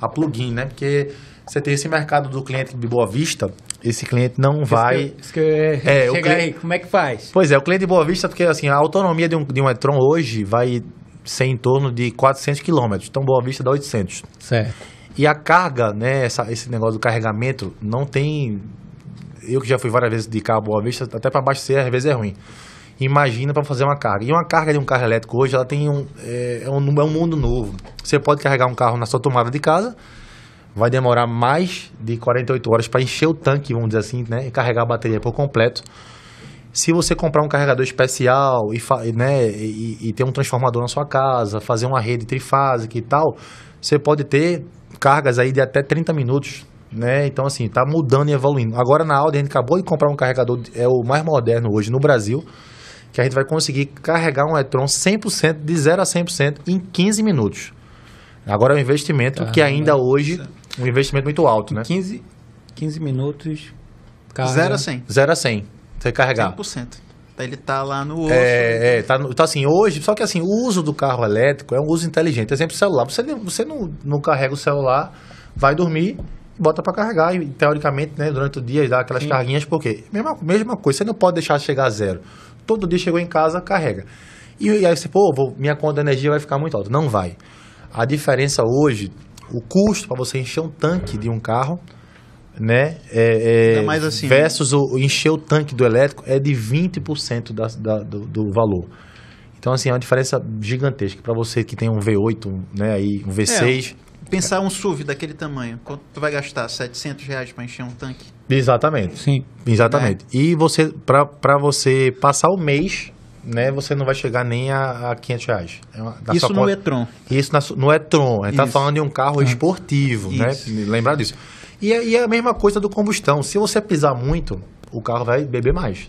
a plug-in, né? Porque você tem esse mercado do cliente de Boa Vista, esse cliente não isso vai. Que, isso que é, é chegar cliente... aí, como é que faz? Pois é, o cliente de Boa Vista, porque assim, a autonomia de um, de um e-tron hoje vai ser em torno de 400 quilômetros. Então, Boa Vista dá 800. Certo. E a carga, né, essa, esse negócio do carregamento, não tem... Eu que já fui várias vezes de carro Boa Vista, até para abastecer às vezes é ruim. Imagina para fazer uma carga. E uma carga de um carro elétrico hoje, ela tem um é, é, um... é um mundo novo. Você pode carregar um carro na sua tomada de casa vai demorar mais de 48 horas para encher o tanque, vamos dizer assim, né, e carregar a bateria por completo. Se você comprar um carregador especial e, né, e, e ter um transformador na sua casa, fazer uma rede trifásica e tal, você pode ter cargas aí de até 30 minutos, né? Então, assim, tá mudando e evoluindo. Agora, na Audi, a gente acabou de comprar um carregador, é o mais moderno hoje no Brasil, que a gente vai conseguir carregar um e-tron 100%, de 0 a 100% em 15 minutos. Agora é um investimento Caramba, que ainda hoje... Um investimento muito alto, né? 15, 15 minutos. Carga. 0 a 100. 0 a 100. Você carregar. 100%. Ele tá lá no é, osso. É, é tá, tá assim, hoje, só que assim, o uso do carro elétrico é um uso inteligente. Exemplo, celular. Você, você não, não carrega o celular, vai dormir, bota para carregar e teoricamente, né, durante o dia dá aquelas Sim. carguinhas, porque mesma mesma coisa, você não pode deixar chegar a zero. Todo dia chegou em casa, carrega. E, e aí você, pô, vou, minha conta de energia vai ficar muito alta. Não vai. A diferença hoje o custo para você encher um tanque de um carro, né? É, é assim, né? versus né? O, encher o tanque do elétrico é de 20% da, da, do, do valor. Então, assim, é uma diferença gigantesca. Para você que tem um V8, um, né, aí, um V6. É, pensar um SUV daquele tamanho, quanto tu vai gastar? 700 reais para encher um tanque? Exatamente. Sim. Exatamente. É. E você, para você passar o mês né, você não vai chegar nem a, a 500 reais. É uma, Isso no é conta, e-tron. Isso no e-tron. É a está falando de um carro ah. esportivo, né? Isso. né? Lembrar disso. E, é, e a mesma coisa do combustão. Se você pisar muito, o carro vai beber mais.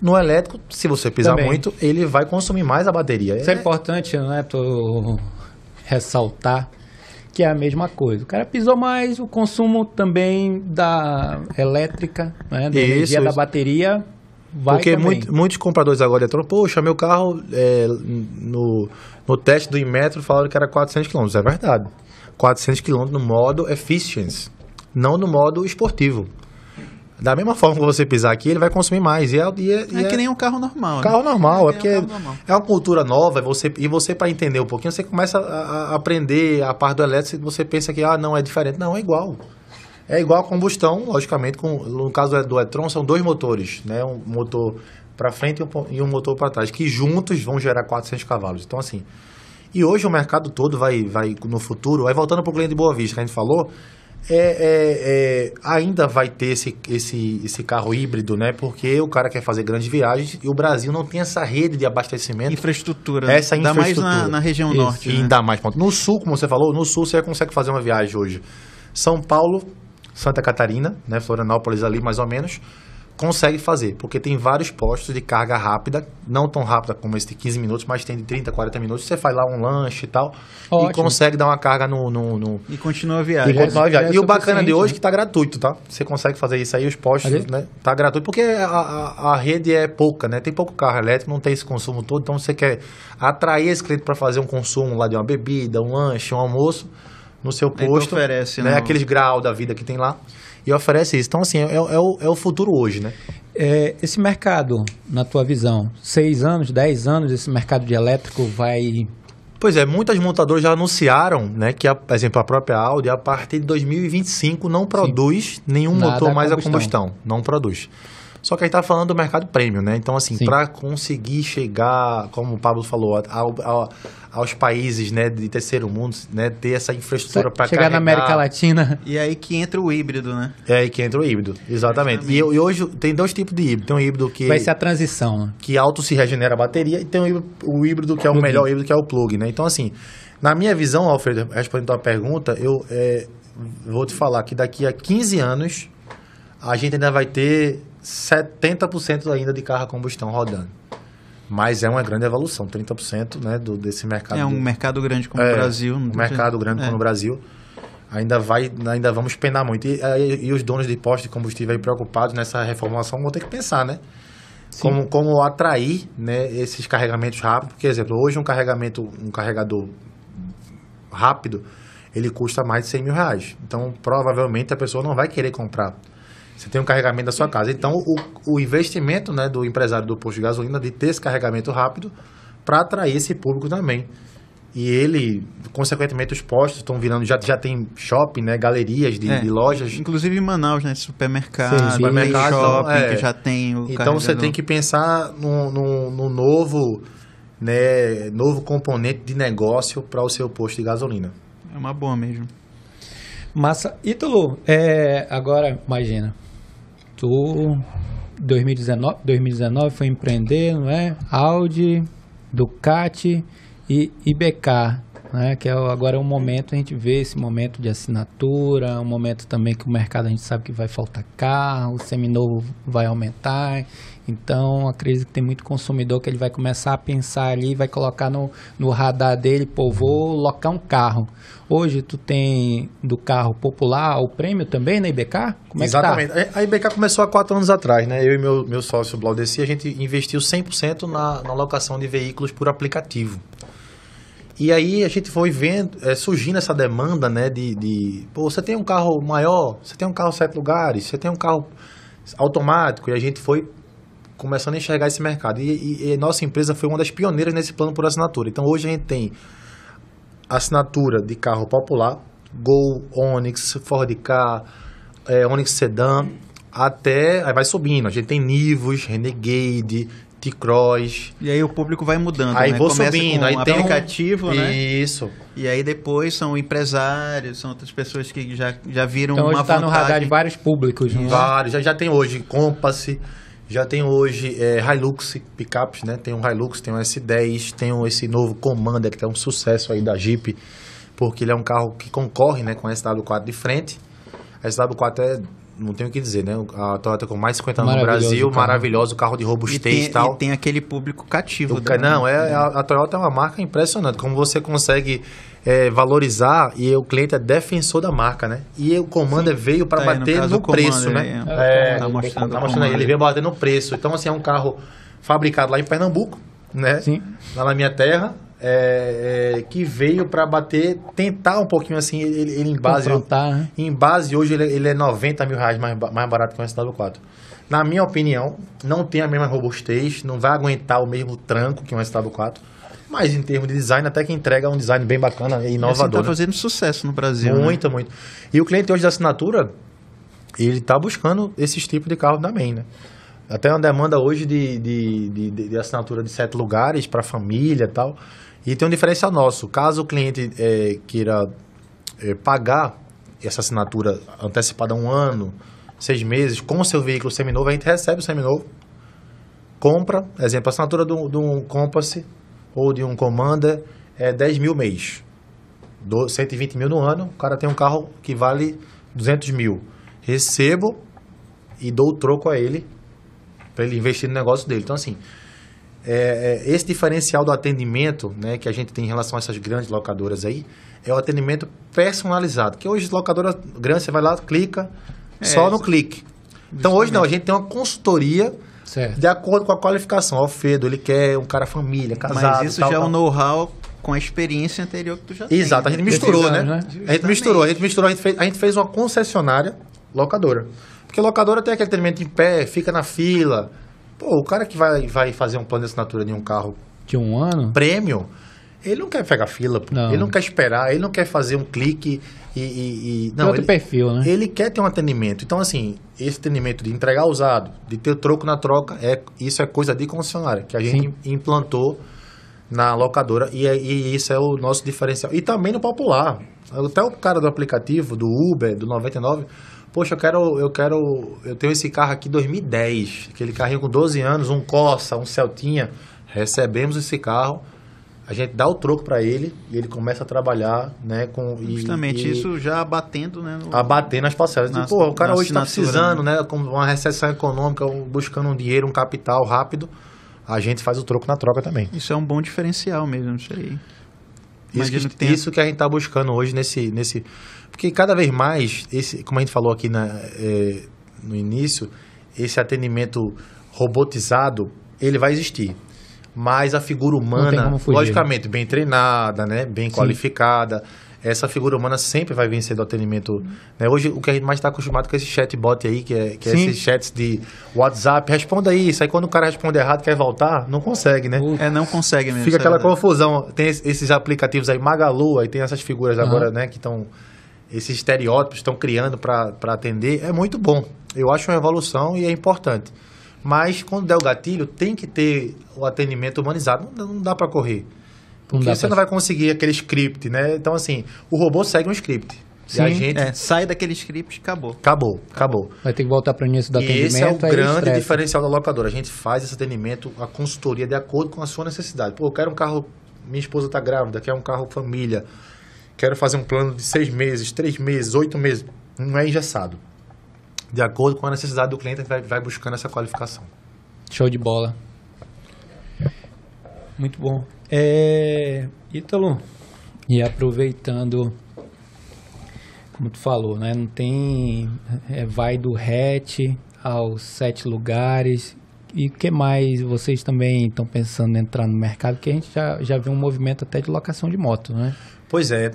No elétrico, se você pisar Também. muito, ele vai consumir mais a bateria. Isso é, é importante, né? Tô... Ressaltar que é a mesma coisa. O cara pisou mais, o consumo também da elétrica, né, da isso, energia isso. da bateria vai Porque muito, muitos compradores agora de eletrônico, poxa, meu carro é, no, no teste do Inmetro falaram que era 400 km. É verdade. 400 km no modo efficiency, não no modo esportivo. Da mesma forma que você pisar aqui, ele vai consumir mais. E é, e é, é que é nem um carro normal. Né? Carro né? normal, é, é porque um normal. é uma cultura nova. Você, e você, para entender um pouquinho, você começa a, a aprender a parte do elétrico. Você pensa que ah, não é diferente. Não, é igual. É igual a combustão, logicamente, com, no caso do e-tron, são dois motores, né? Um motor para frente e um motor para trás, que juntos vão gerar 400 cavalos. Então, assim, e hoje o mercado todo vai, vai no futuro, vai voltando para o cliente de Boa Vista, que a gente falou, é, é, é, ainda vai ter esse, esse, esse carro híbrido, né? Porque o cara quer fazer grandes viagens e o Brasil não tem essa rede de abastecimento. Infraestrutura. Né? Essa ainda infraestrutura. mais na, na região norte. E, né? Ainda mais. No sul, como você falou, no sul você consegue fazer uma viagem hoje. São Paulo, Santa Catarina, né, Florianópolis ali mais ou menos, consegue fazer, porque tem vários postos de carga rápida, não tão rápida como esse de 15 minutos, mas tem de 30, 40 minutos. Você faz lá um lanche e tal, Ótimo. e consegue dar uma carga no. no, no... E continua a viagem. E, continua a viagem. É, e o é bacana de hoje é né? que está gratuito, tá? Você consegue fazer isso aí, os postos, gente... né? Tá gratuito, porque a, a, a, rede é pouca, né? Tem pouco carro elétrico, não tem esse consumo todo, então você quer atrair esse cliente para fazer um consumo lá de uma bebida, um lanche, um almoço no seu posto, oferece, né? Não. Aqueles grau da vida que tem lá e oferece isso. Então, assim, é, é, é o, é o futuro hoje, né? É, esse mercado, na tua visão, seis anos, dez anos, esse mercado de elétrico vai... Pois é, muitas montadoras já anunciaram, né, que, a, por exemplo, a própria Audi, a partir de 2025, não produz Sim. nenhum Nada motor mais a combustão. Não produz. Só que a gente tá falando do mercado premium, né? Então, assim, para conseguir chegar, como o Pablo falou, ao, ao, aos países né, de terceiro mundo, né? Ter essa infraestrutura para Chegar carregar. na América Latina. E é aí que entra o híbrido, né? É aí que entra o híbrido, exatamente. E, e, hoje tem dois tipos de híbrido. Tem um híbrido que... Vai ser a transição, né? Que auto se regenera a bateria e tem um híbrido, o híbrido, que é o melhor híbrido, que é o plug, né? Então, assim, na minha visão, Alfredo, respondendo a pergunta, eu... É, vou te falar que daqui a 15 anos a gente ainda vai ter 70% ainda de carro a combustão rodando. Mas é uma grande evolução, 30% né, do, desse mercado. É um mercado grande como é, o Brasil. Um mercado jeito. grande é. como o Brasil. Ainda, vai, ainda vamos penar muito. E, e, é, e os donos de postos de combustível aí preocupados nessa reformulação vão ter que pensar, né? Como, como atrair né, esses carregamentos rápidos. Por exemplo, hoje um carregamento, um carregador rápido, ele custa mais de 100 mil reais. Então, provavelmente a pessoa não vai querer comprar você tem um carregamento da sua casa. Então, o, o investimento né, do empresário do posto de gasolina de ter esse carregamento rápido para atrair esse público também. E ele, consequentemente, os postos estão virando, já, já tem shopping, né? Galerias de, é, de lojas. Inclusive em Manaus, né? Supermercado, Sim, supermercado shopping, é. que já tem o Então você tem que pensar no, no, no novo, né, novo componente de negócio para o seu posto de gasolina. É uma boa mesmo. Massa. Ítalo, é, agora, imagina, tu 2019, 2019 foi empreender, não é? Audi, Ducati e IBK, né? Que é, agora é um momento a gente vê esse momento de assinatura, um momento também que o mercado a gente sabe que vai faltar carro, o seminovo vai aumentar, então, acredito que tem muito consumidor que ele vai começar a pensar ali, vai colocar no, no radar dele, pô, vou locar um carro. Hoje tu tem do carro popular o prêmio também na né, IBK? Como é tá? Exatamente. É tá? A IBK começou há quatro anos atrás, né? Eu e meu, meu sócio Blaudeci, a gente investiu 100% na, na locação de veículos por aplicativo. E aí a gente foi vendo, é, surgindo essa demanda, né? De, de pô, você tem um carro maior, você tem um carro sete lugares, você tem um carro automático, e a gente foi começando a enxergar esse mercado. E, e, e nossa empresa foi uma das pioneiras nesse plano por assinatura. Então hoje a gente tem assinatura de carro popular, Gol, Onix, Ford K é, Onix Sedan, até aí vai subindo. A gente tem Nivus, Renegade, T-Cross. E aí o público vai mudando, aí né? vou Começa subindo, aí um tem aplicativo, um... Né? né? Isso. E aí depois são empresários, são outras pessoas que já, já viram então, uma hoje tá vontade... no radar de vários públicos, né? Vários, já, já tem hoje Compass, já tem hoje é, Hilux picapes, né? Tem um Hilux, tem um S10, tem um, esse novo Commander que é um sucesso aí da Jeep, porque ele é um carro que concorre, né, com a SW4 de frente. A SW4 é não tenho o que dizer, né? A Toyota com mais de 50 anos no Brasil, carro. maravilhoso, carro de robustez e, tem, e tal. E tem aquele público cativo. não, é, né? a, a, Toyota é uma marca impressionante. Como você consegue é, valorizar e o cliente é defensor da marca, né? E o Commander Sim. veio para tá bater no, no preço, né? É, é, é tá, tá mostrando, tá mostrando é. ele veio bater no preço. Então, assim, é um carro fabricado lá em Pernambuco, né? Sim. Lá na minha terra. É, é, que veio para bater, tentar um pouquinho assim, ele, ele em base. Confrontar, né? Em base, hoje ele, é, ele, é 90 mil reais mais, mais barato que o SW4. Na minha opinião, não tem a mesma robustez, não vai aguentar o mesmo tranco que um SW4. Mas em termos de design, até que entrega um design bem bacana e assim tá inovador. Você né? está fazendo sucesso no Brasil. Né? Muito, né? muito. E o cliente hoje da assinatura, ele está buscando esses tipos de carro também, né? Até uma demanda hoje de, de, de, de assinatura de sete lugares para família e tal. E tem um diferencial nosso. Caso o cliente é, queira é, pagar essa assinatura antecipada um ano, seis meses, com o seu veículo seminovo, a gente recebe o seminovo, compra, exemplo, assinatura do, do Compass ou de um Commander é 10 mil mês. Do, 120 mil no ano, o cara tem um carro que vale 200 mil. Recebo e dou o troco a ele para ele investir no negócio dele. Então, assim, é, é, esse diferencial do atendimento né, que a gente tem em relação a essas grandes locadoras aí é o atendimento personalizado. Que hoje, locadora grande, você vai lá, clica, é, só no clique. Então, hoje não, a gente tem uma consultoria Certo. De acordo com a qualificação. Alfredo, é ele quer um cara família, casado. Mas isso tal, já é um tá. know-how com a experiência anterior que tu já tem. Exato, a né? gente misturou, anos, né? né? A gente misturou, a gente misturou, a gente, fez, a gente fez uma concessionária locadora. Porque locadora tem aquele treinamento em pé, fica na fila. Pô, o cara que vai, vai fazer um plano de assinatura de um carro. De um ano? Prêmio ele não quer pegar fila, não. ele não quer esperar, ele não quer fazer um clique e. e, e... não, Tem outro ele, perfil, né? Ele quer ter um atendimento. Então, assim, esse atendimento de entregar usado, de ter o troco na troca, é, isso é coisa de concessionária, que a Sim. gente implantou na locadora e, é, e, isso é o nosso diferencial. E também no popular. Até o cara do aplicativo, do Uber, do 99, poxa, eu quero, eu quero, eu tenho esse carro aqui 2010, aquele carrinho com 12 anos, um Corsa, um Celtinha, recebemos esse carro a gente dá o troco para ele e ele começa a trabalhar, né, com justamente e, e isso já abatendo, né, no, abatendo as parcelas. Tipo, pô, o cara hoje está precisando, né? né, com uma recessão econômica, buscando um dinheiro, um capital rápido, a gente faz o troco na troca também. Isso é um bom diferencial mesmo, isso aí. Isso que, tem... isso que a gente está buscando hoje nesse, nesse, porque cada vez mais esse, como a gente falou aqui na, é, no início, esse atendimento robotizado ele vai existir. Mas a figura humana, né? logicamente, bem treinada, né? Bem Sim. qualificada essa figura humana sempre vai vencer do atendimento. Né? Hoje, o que a gente mais está acostumado com é esse chatbot aí, que é, que é esses chats de WhatsApp, responda aí. Isso aí, quando o cara responde errado, quer voltar, não consegue, né? É, não consegue mesmo. Fica é aquela confusão. Tem esses aplicativos aí, Magalu, aí tem essas figuras uhum. agora, né, que estão. Esses estereótipos estão criando para atender. É muito bom. Eu acho uma evolução e é importante. Mas quando der o gatilho, tem que ter o atendimento humanizado. Não, não dá para correr. Porque não você pra... não vai conseguir aquele script, né? Então, assim, o robô segue um script. Sim, e a gente é, sai daquele script, acabou. Acabou, acabou. Vai ter que voltar para o início do e atendimento. Esse é o grande diferencial da locadora. A gente faz esse atendimento, a consultoria de acordo com a sua necessidade. Pô, eu quero um carro, minha esposa está grávida, quer um carro família, quero fazer um plano de seis meses, três meses, oito meses. Não é engessado de acordo com a necessidade do cliente, a gente vai, vai buscando essa qualificação. Show de bola. Muito bom. É, Ítalo, e aproveitando, como tu falou, né? Não tem. É, vai do hatch aos sete lugares. E o que mais vocês também estão pensando em entrar no mercado? Porque a gente já, já viu um movimento até de locação de moto, né? Pois é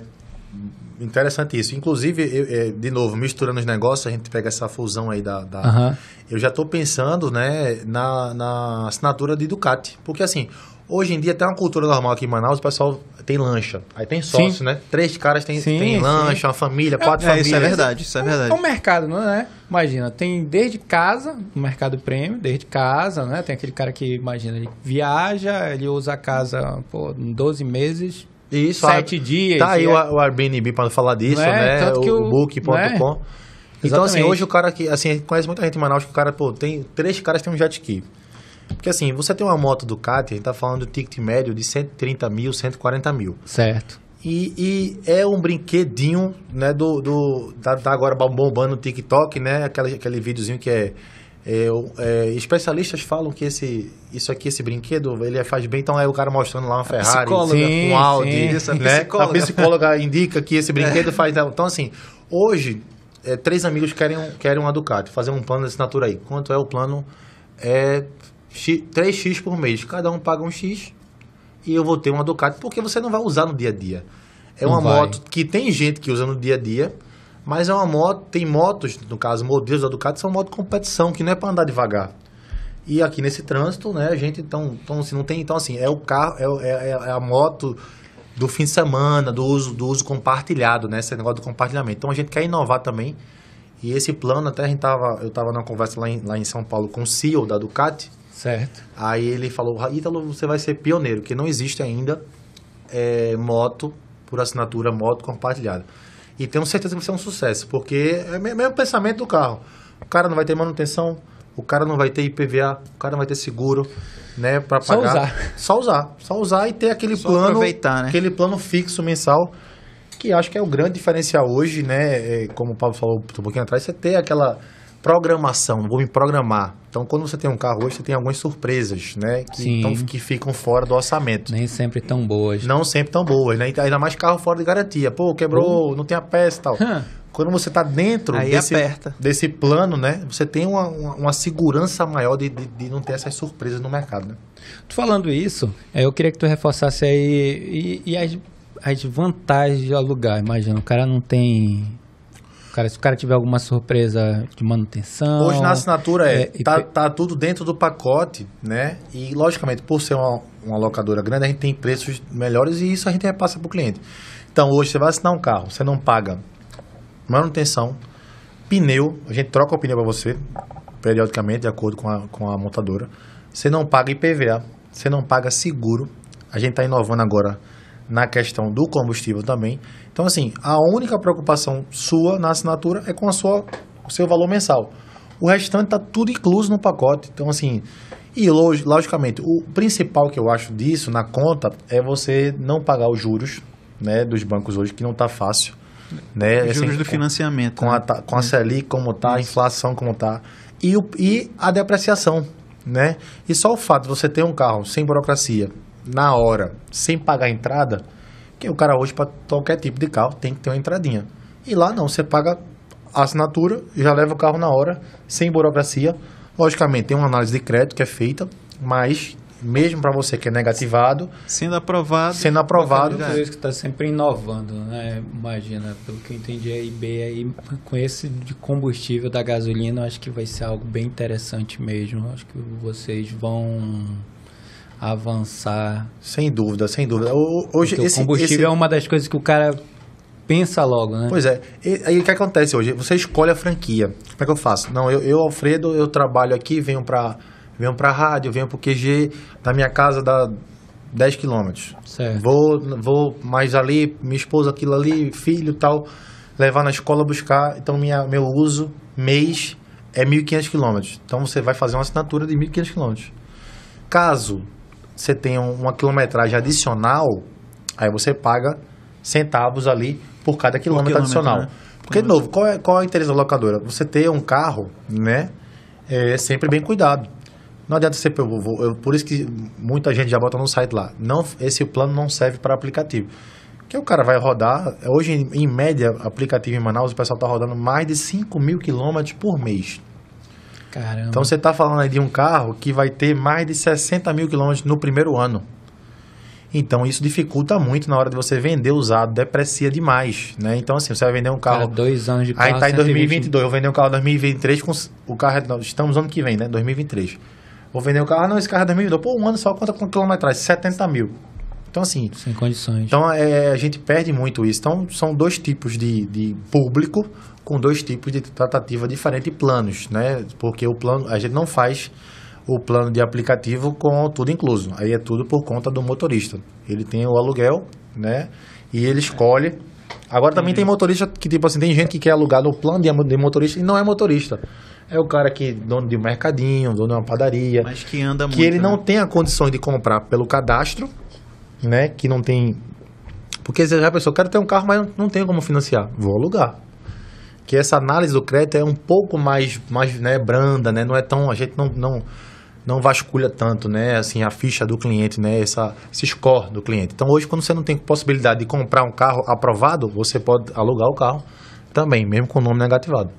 interessante isso. Inclusive, eu, é, de novo, misturando os negócios, a gente pega essa fusão aí da. da... Uhum. Eu já estou pensando né, na, na assinatura de Ducati. Porque assim, Hoje em dia tem uma cultura normal aqui em Manaus, o pessoal tem lancha. Aí tem sócio, sim. né? Três caras têm tem lancha, sim. uma família, é, quatro é, famílias. Isso é verdade, isso é verdade. É um mercado, não é? Imagina, tem desde casa, no mercado prêmio, desde casa, né? Tem aquele cara que, imagina, ele viaja, ele usa a casa por 12 meses, isso, sete a, dias. Tá aí é... é? Né? o, o Airbnb para falar disso, né? O, o Book.com. Né? Então, assim, hoje o cara que. Assim, conhece muita gente em Manaus que o cara, pô, tem. Três caras tem um jet ski. Porque assim, você tem uma moto do CAT, a gente tá falando o ticket médio de 130 mil, 140 mil. Certo. E, e é um brinquedinho, né, do. do tá, agora bombando no TikTok, né? Aquela, aquele videozinho que é é, é, especialistas falam que esse, isso aqui, esse brinquedo, ele é, faz bem. Então, é o cara mostrando lá uma Ferrari, sim, um Audi. Sim. Né? a, né? psicóloga. a psicóloga indica que esse brinquedo é. faz... Então, assim, hoje, é, três amigos querem, querem uma Ducati, fazer um plano de assinatura aí. Quanto é o plano? É X, 3x por mês. Cada um paga um X e eu vou ter uma Ducati. Porque você não vai usar no dia a dia. É uma vai. moto que tem gente que usa no dia a dia mas é uma moto, tem motos, no caso, modelos da Ducati, são motos de competição, que não é para andar devagar. E aqui nesse trânsito, né, a gente então, então assim, não tem, então assim, é o carro, é, é, é, é a moto do fim de semana, do uso, do uso compartilhado, né, esse negócio do compartilhamento. Então a gente quer inovar também. E esse plano, até a gente tava, eu estava numa conversa lá em, lá em São Paulo com o CEO da Ducati. Certo. Aí ele falou, ah, Ítalo, você vai ser pioneiro, que não existe ainda é, moto por assinatura, moto compartilhada. E tenho certeza que vai ser um sucesso, porque é o mesmo pensamento do carro. O cara não vai ter manutenção, o cara não vai ter IPVA, o cara não vai ter seguro, né, para pagar. Só usar. Só usar, só usar e ter aquele só plano, aproveitar, né? aquele plano fixo mensal, que acho que é o grande diferencial hoje, né, é, como o Paulo falou um pouquinho atrás, você ter aquela programação, vou me programar. Então, quando você tem um carro hoje, você tem algumas surpresas, né? Que, Sim. que ficam fora do orçamento. Nem sempre tão boas. Não sempre tão boas, né? Ainda mais carro fora de garantia. Pô, quebrou, não tem a peça e tal. Quando você está dentro desse, desse plano, né? Você tem uma, uma, uma segurança maior de, de, de, não ter essas surpresas no mercado, né? Tu falando isso, eh, eu queria que tu reforçasse aí e, e as, as vantagens de alugar. Imagina, o cara não tem cara. Se o cara tiver alguma surpresa de manutenção. Hoje na assinatura é, é tá, tá, tudo dentro do pacote, né? E logicamente, por ser uma, uma locadora grande, a gente tem preços melhores e isso a gente repassa para o cliente. Então hoje você vai assinar um carro, você não paga manutenção, pneu, a gente troca o pneu para você periodicamente, de acordo com a, com a montadora. Você não paga IPVA, você não paga seguro. A gente está inovando agora na questão do combustível também. Então, assim, a única preocupação sua na assinatura é com a sua, o seu valor mensal. O restante está tudo incluso no pacote. Então, assim, e logicamente, o principal que eu acho disso na conta é você não pagar os juros né, dos bancos hoje, que não está fácil. Né, assim, juros assim, do financiamento. Com, né? a, com a é. Selic, como está, a inflação, como está. E, e a depreciação. Né? E só o fato de você ter um carro sem burocracia, na hora, sem pagar a entrada, que o cara hoje, para qualquer tipo de carro, tem que ter uma entradinha. E lá não, você paga a assinatura, já leva o carro na hora, sem burocracia. Logicamente, tem uma análise de crédito que é feita, mas mesmo para você que é negativado. Sendo aprovado. Sendo aprovado. É que está sempre inovando, né? Imagina, pelo que eu entendi, a IB aí, com esse de combustível da gasolina, eu acho que vai ser algo bem interessante mesmo. Acho que vocês vão avançar. Sem dúvida, sem dúvida. Hoje, esse, o combustível esse... é uma das coisas que o cara pensa logo, né? Pois é. E, aí o que acontece hoje? Você escolhe a franquia. Como é que eu faço? Não, eu, eu Alfredo, eu trabalho aqui, venho para venho para rádio, venho para o QG, da minha casa dá 10 quilômetros. Vou, vou mais ali, minha esposa aquilo ali, filho tal, levar na escola buscar. Então minha, meu uso mês é 1.500 quilômetros. Então você vai fazer uma assinatura de 1.500 quilômetros. Caso você tem uma quilometragem adicional, aí você paga centavos ali por cada quilômetro, quilômetro adicional. Né? Porque, de novo, qual é, qual é o interesse da locadora? Você ter um carro, né, é sempre bem cuidado. Não adianta você... Eu, eu, eu, por isso que muita gente já bota no site lá. Não, esse plano não serve para aplicativo. Porque o cara vai rodar... Hoje, em, em média, aplicativo em Manaus, o pessoal está rodando mais de 5 mil quilômetros por mês. Caramba. Então você está falando aí de um carro que vai ter mais de 60 mil quilômetros no primeiro ano. Então isso dificulta muito na hora de você vender usado, deprecia demais, né? Então assim, você vai vender um carro... Cara, dois anos de carro... Aí tá em 2022, eu vou vender um carro em 2023 com... O carro... Estamos ano que vem, né? 2023. Vou vender um carro... Ah, não, esse carro é 2022. Pô, um ano só conta com quilometragem, 70 mil. Então, assim. Sem condições. Então, é, a gente perde muito isso. Então, são dois tipos de, de público com dois tipos de tratativa diferente planos, né? Porque o plano a gente não faz o plano de aplicativo com tudo incluso. Aí é tudo por conta do motorista. Ele tem o aluguel, né? E ele escolhe. Agora também tem uhum. motorista que tipo assim, tem gente que quer alugar no plano de motorista e não é motorista. É o cara que é dono de um mercadinho, dono de uma padaria, mas que anda muito, que ele né? não tem a condição de comprar pelo cadastro, né? Que não tem porque você já pensou, quero ter um carro, mas não tenho como financiar. Vou alugar que essa análise do crédito é um pouco mais, mais né, branda, né? Não é tão. A gente não, não, não vasculha tanto, né? Assim, a ficha do cliente, né? Essa, esse score do cliente. Então, hoje, quando você não tem possibilidade de comprar um carro aprovado, você pode alugar o carro também, mesmo com o nome negativado.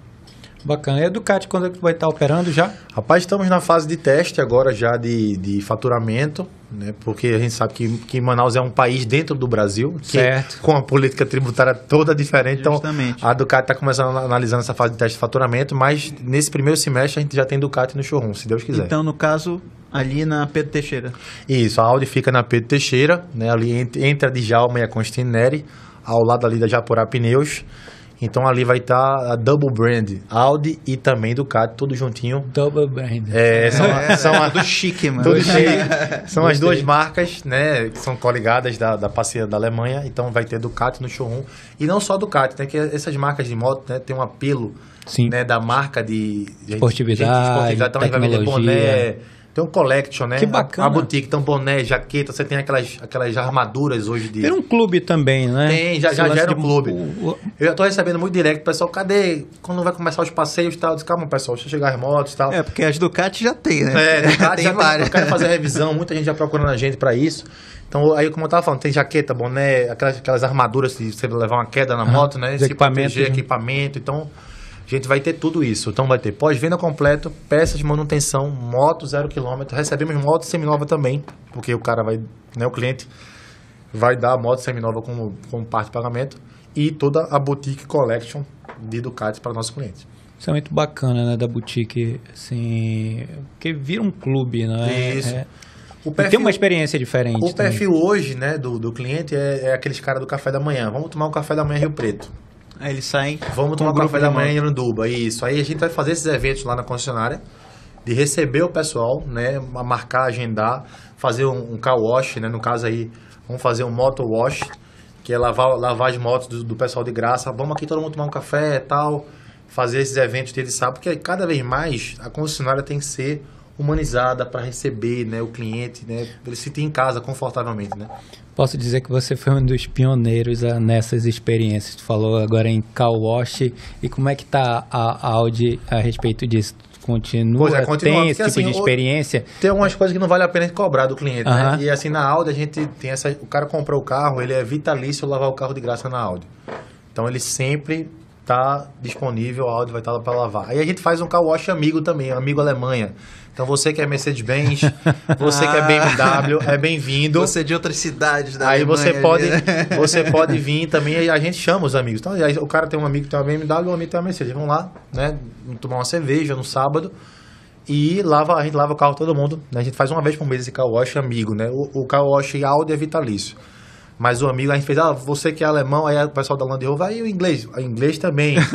Bacana. E a Ducati, quando é que vai estar operando já? Rapaz, estamos na fase de teste agora já de, de faturamento, né? Porque a gente sabe que, que Manaus é um país dentro do Brasil, certo. com a política tributária toda diferente. Então Justamente. Então, a Ducati está começando analisar essa fase de teste de faturamento, mas nesse primeiro semestre a gente já tem Ducati no showroom, se Deus quiser. Então, no caso, ali na Pedro Teixeira. Isso, a Audi fica na Pedro Teixeira, né? Ali entre, entre a Djalma e a Contineri, ao lado ali da Japurá Pneus. Então ali vai estar tá a double brand, Audi e também Ducati, tudo juntinho. Double brand. É, são, é, são é, chique, mano. Tudo chique. *laughs* São Gostei. as duas marcas, né, que são coligadas da, da parceira da Alemanha. Então vai ter Ducati no showroom. E não só Ducati, né, que essas marcas de moto, né, tem um apelo Sim. Né, da marca de... Esportividade, gente, esportividade. Então tecnologia. vai vender boné tem um collection, né? Que bacana. A, a boutique, então boné, jaqueta, você tem aquelas, aquelas armaduras hoje de... Tem um clube também, né? Tem, já, já gera um clube. Eu já tô recebendo muito direto, pessoal, cadê? Quando vai começar os passeios e tal? Eu disse, calma, pessoal, deixa eu chegar as motos e tal. É, porque as Ducati já tem, né? É, *laughs* Ducati tem já várias. Tem, quero fazer *laughs* revisão, muita gente já procurando a gente para isso. Então, aí, como eu tava falando, tem jaqueta, boné, aquelas, aquelas armaduras, se você levar uma queda na moto, ah, né? Equipamento, proteger, equipamento, então... A gente vai ter tudo isso. Então vai ter pós-venda completo, peças de manutenção, moto zero quilômetro. Recebemos moto seminova também, porque o cara vai, né, o cliente vai dar a moto seminova como, como parte de pagamento e toda a boutique collection de Ducati para nosso cliente. Isso é muito bacana, né, da boutique, assim, porque vira um clube, não é? Isso. É... Perfil, tem uma experiência diferente. O também. perfil hoje, né, do, do cliente é, é aqueles caras do café da manhã. Vamos tomar um café da manhã Rio Preto. Aí eles saem. Vamos tomar um café da manhã em Iranduba. Isso. Aí a gente vai fazer esses eventos lá na concessionária de receber o pessoal, né? Marcar, agendar, fazer um, um car wash, né? No caso aí, vamos fazer um moto wash, que é lavar, lavar as motos do, do pessoal de graça. Vamos aqui todo mundo tomar um café e tal. Fazer esses eventos de sábado, porque cada vez mais a concessionária tem que ser humanizada para receber né, o cliente, né, ele se tem em casa confortavelmente. Né? Posso dizer que você foi um dos pioneiros a, ah, nessas experiências. Tu falou agora em car wash e como é que está a, Audi a respeito disso? continua, é, continua tem esse tipo assim, de experiência. Tem algumas coisas que não vale a pena cobrar do cliente, né? E assim, na Audi a gente tem essa... O cara comprou o carro, ele é vitalício lavar o carro de graça na Audi. Então, ele sempre está disponível, a Audi vai estar tá lá para lavar. Aí a gente faz um car wash amigo também, amigo Alemanha. Então você que é Mercedes-Benz, *laughs* você ah. que é BMW, é bem-vindo. Você é de outras cidades da Aí Alemanha, você pode, né? *laughs* você pode vir também e a gente chama os amigos. Então aí, o cara tem um amigo que tem uma BMW, um amigo que tem uma Mercedes. Vamos lá, né, tomar uma cerveja no sábado e lava, a gente lava o carro todo mundo. Né? A gente faz uma vez por mês esse car wash amigo, né? O, o car wash Audi é vitalício. Mas o amigo, a gente fez, ah, você que é alemão, aí o pessoal da Land Rover, aí ah, o inglês, o ah, inglês também. *laughs*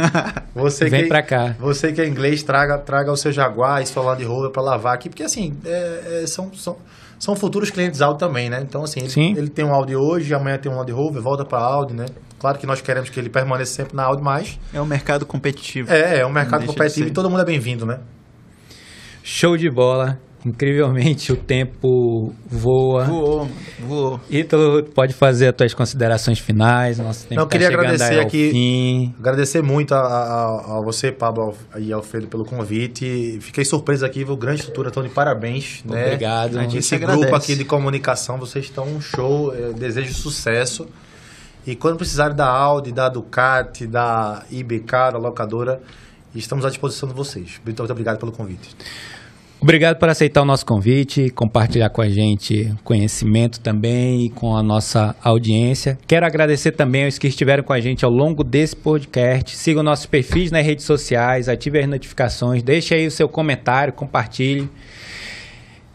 Você Vem que, pra cá. Você que é inglês, traga, traga o seu Jaguar e sua Land Rover pra lavar aqui, porque assim, é, é, são, são, são futuros clientes Audi também, né? Então assim, ele, ele, tem um Audi hoje, amanhã tem um Land Rover, volta pra Audi, né? Claro que nós queremos que ele permaneça sempre na Audi, mas... É um mercado competitivo. É, é um mercado competitivo e todo mundo é bem-vindo, né? Show de bola. Incrivelmente, o tempo voa. Voou, voou. Ítalo, pode fazer as tuas considerações finais. Nosso tempo Não, eu tá queria tá agradecer é aqui. Agradecer muito a, a, a, você, Pablo e Alfredo, pelo convite. Fiquei surpreso aqui, viu? Grande estrutura, estão de parabéns. Né? Obrigado. A gente Esse agradece. grupo aqui de comunicação, vocês estão um show. É, desejo sucesso. E quando precisarem da Audi, da Ducati, da IBK, da locadora, estamos à disposição de vocês. Muito obrigado pelo convite. Obrigado por aceitar o nosso convite, compartilhar com a gente conhecimento também e com a nossa audiência. Quero agradecer também aos que estiveram com a gente ao longo desse podcast. Sigam nossos perfis nas redes sociais, ativem as notificações, deixe aí o seu comentário, compartilhe.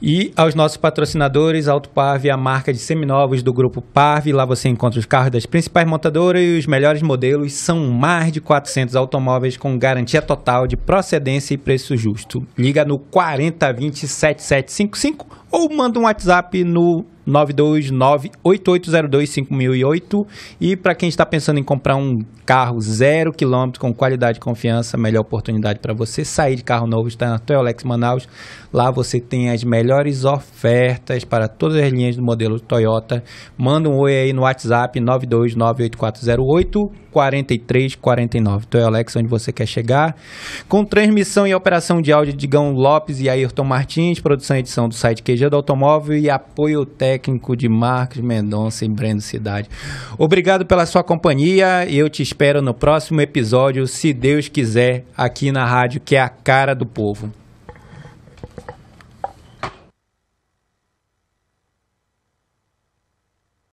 E aos nossos patrocinadores, Auto Parve, é a marca de seminovos do grupo Parve. Lá você encontra os carros das principais montadoras e os melhores modelos. São mais de 400 automóveis com garantia total de procedência e preço justo. Liga no 4020 7755 ou manda um WhatsApp no 929-8802-5008. E para quem está pensando em comprar um carro zero quilômetro, com qualidade e confiança, melhor oportunidade para você sair de carro novo, está na Toyolex Manaus. Lá você tem as melhores ofertas para todas as linhas do modelo Toyota. Manda um oi aí no WhatsApp 929-8408-4349. Toyolex, onde você quer chegar. Com transmissão e operação de áudio de Gão Lopes e Ayrton Martins, produção e edição do site Queijo tecnologia do automóvel e apoio técnico de Marcos Mendonça em Breno Cidade. Obrigado pela sua companhia. Eu te espero no próximo episódio, se Deus quiser, aqui na rádio, que é a cara do povo.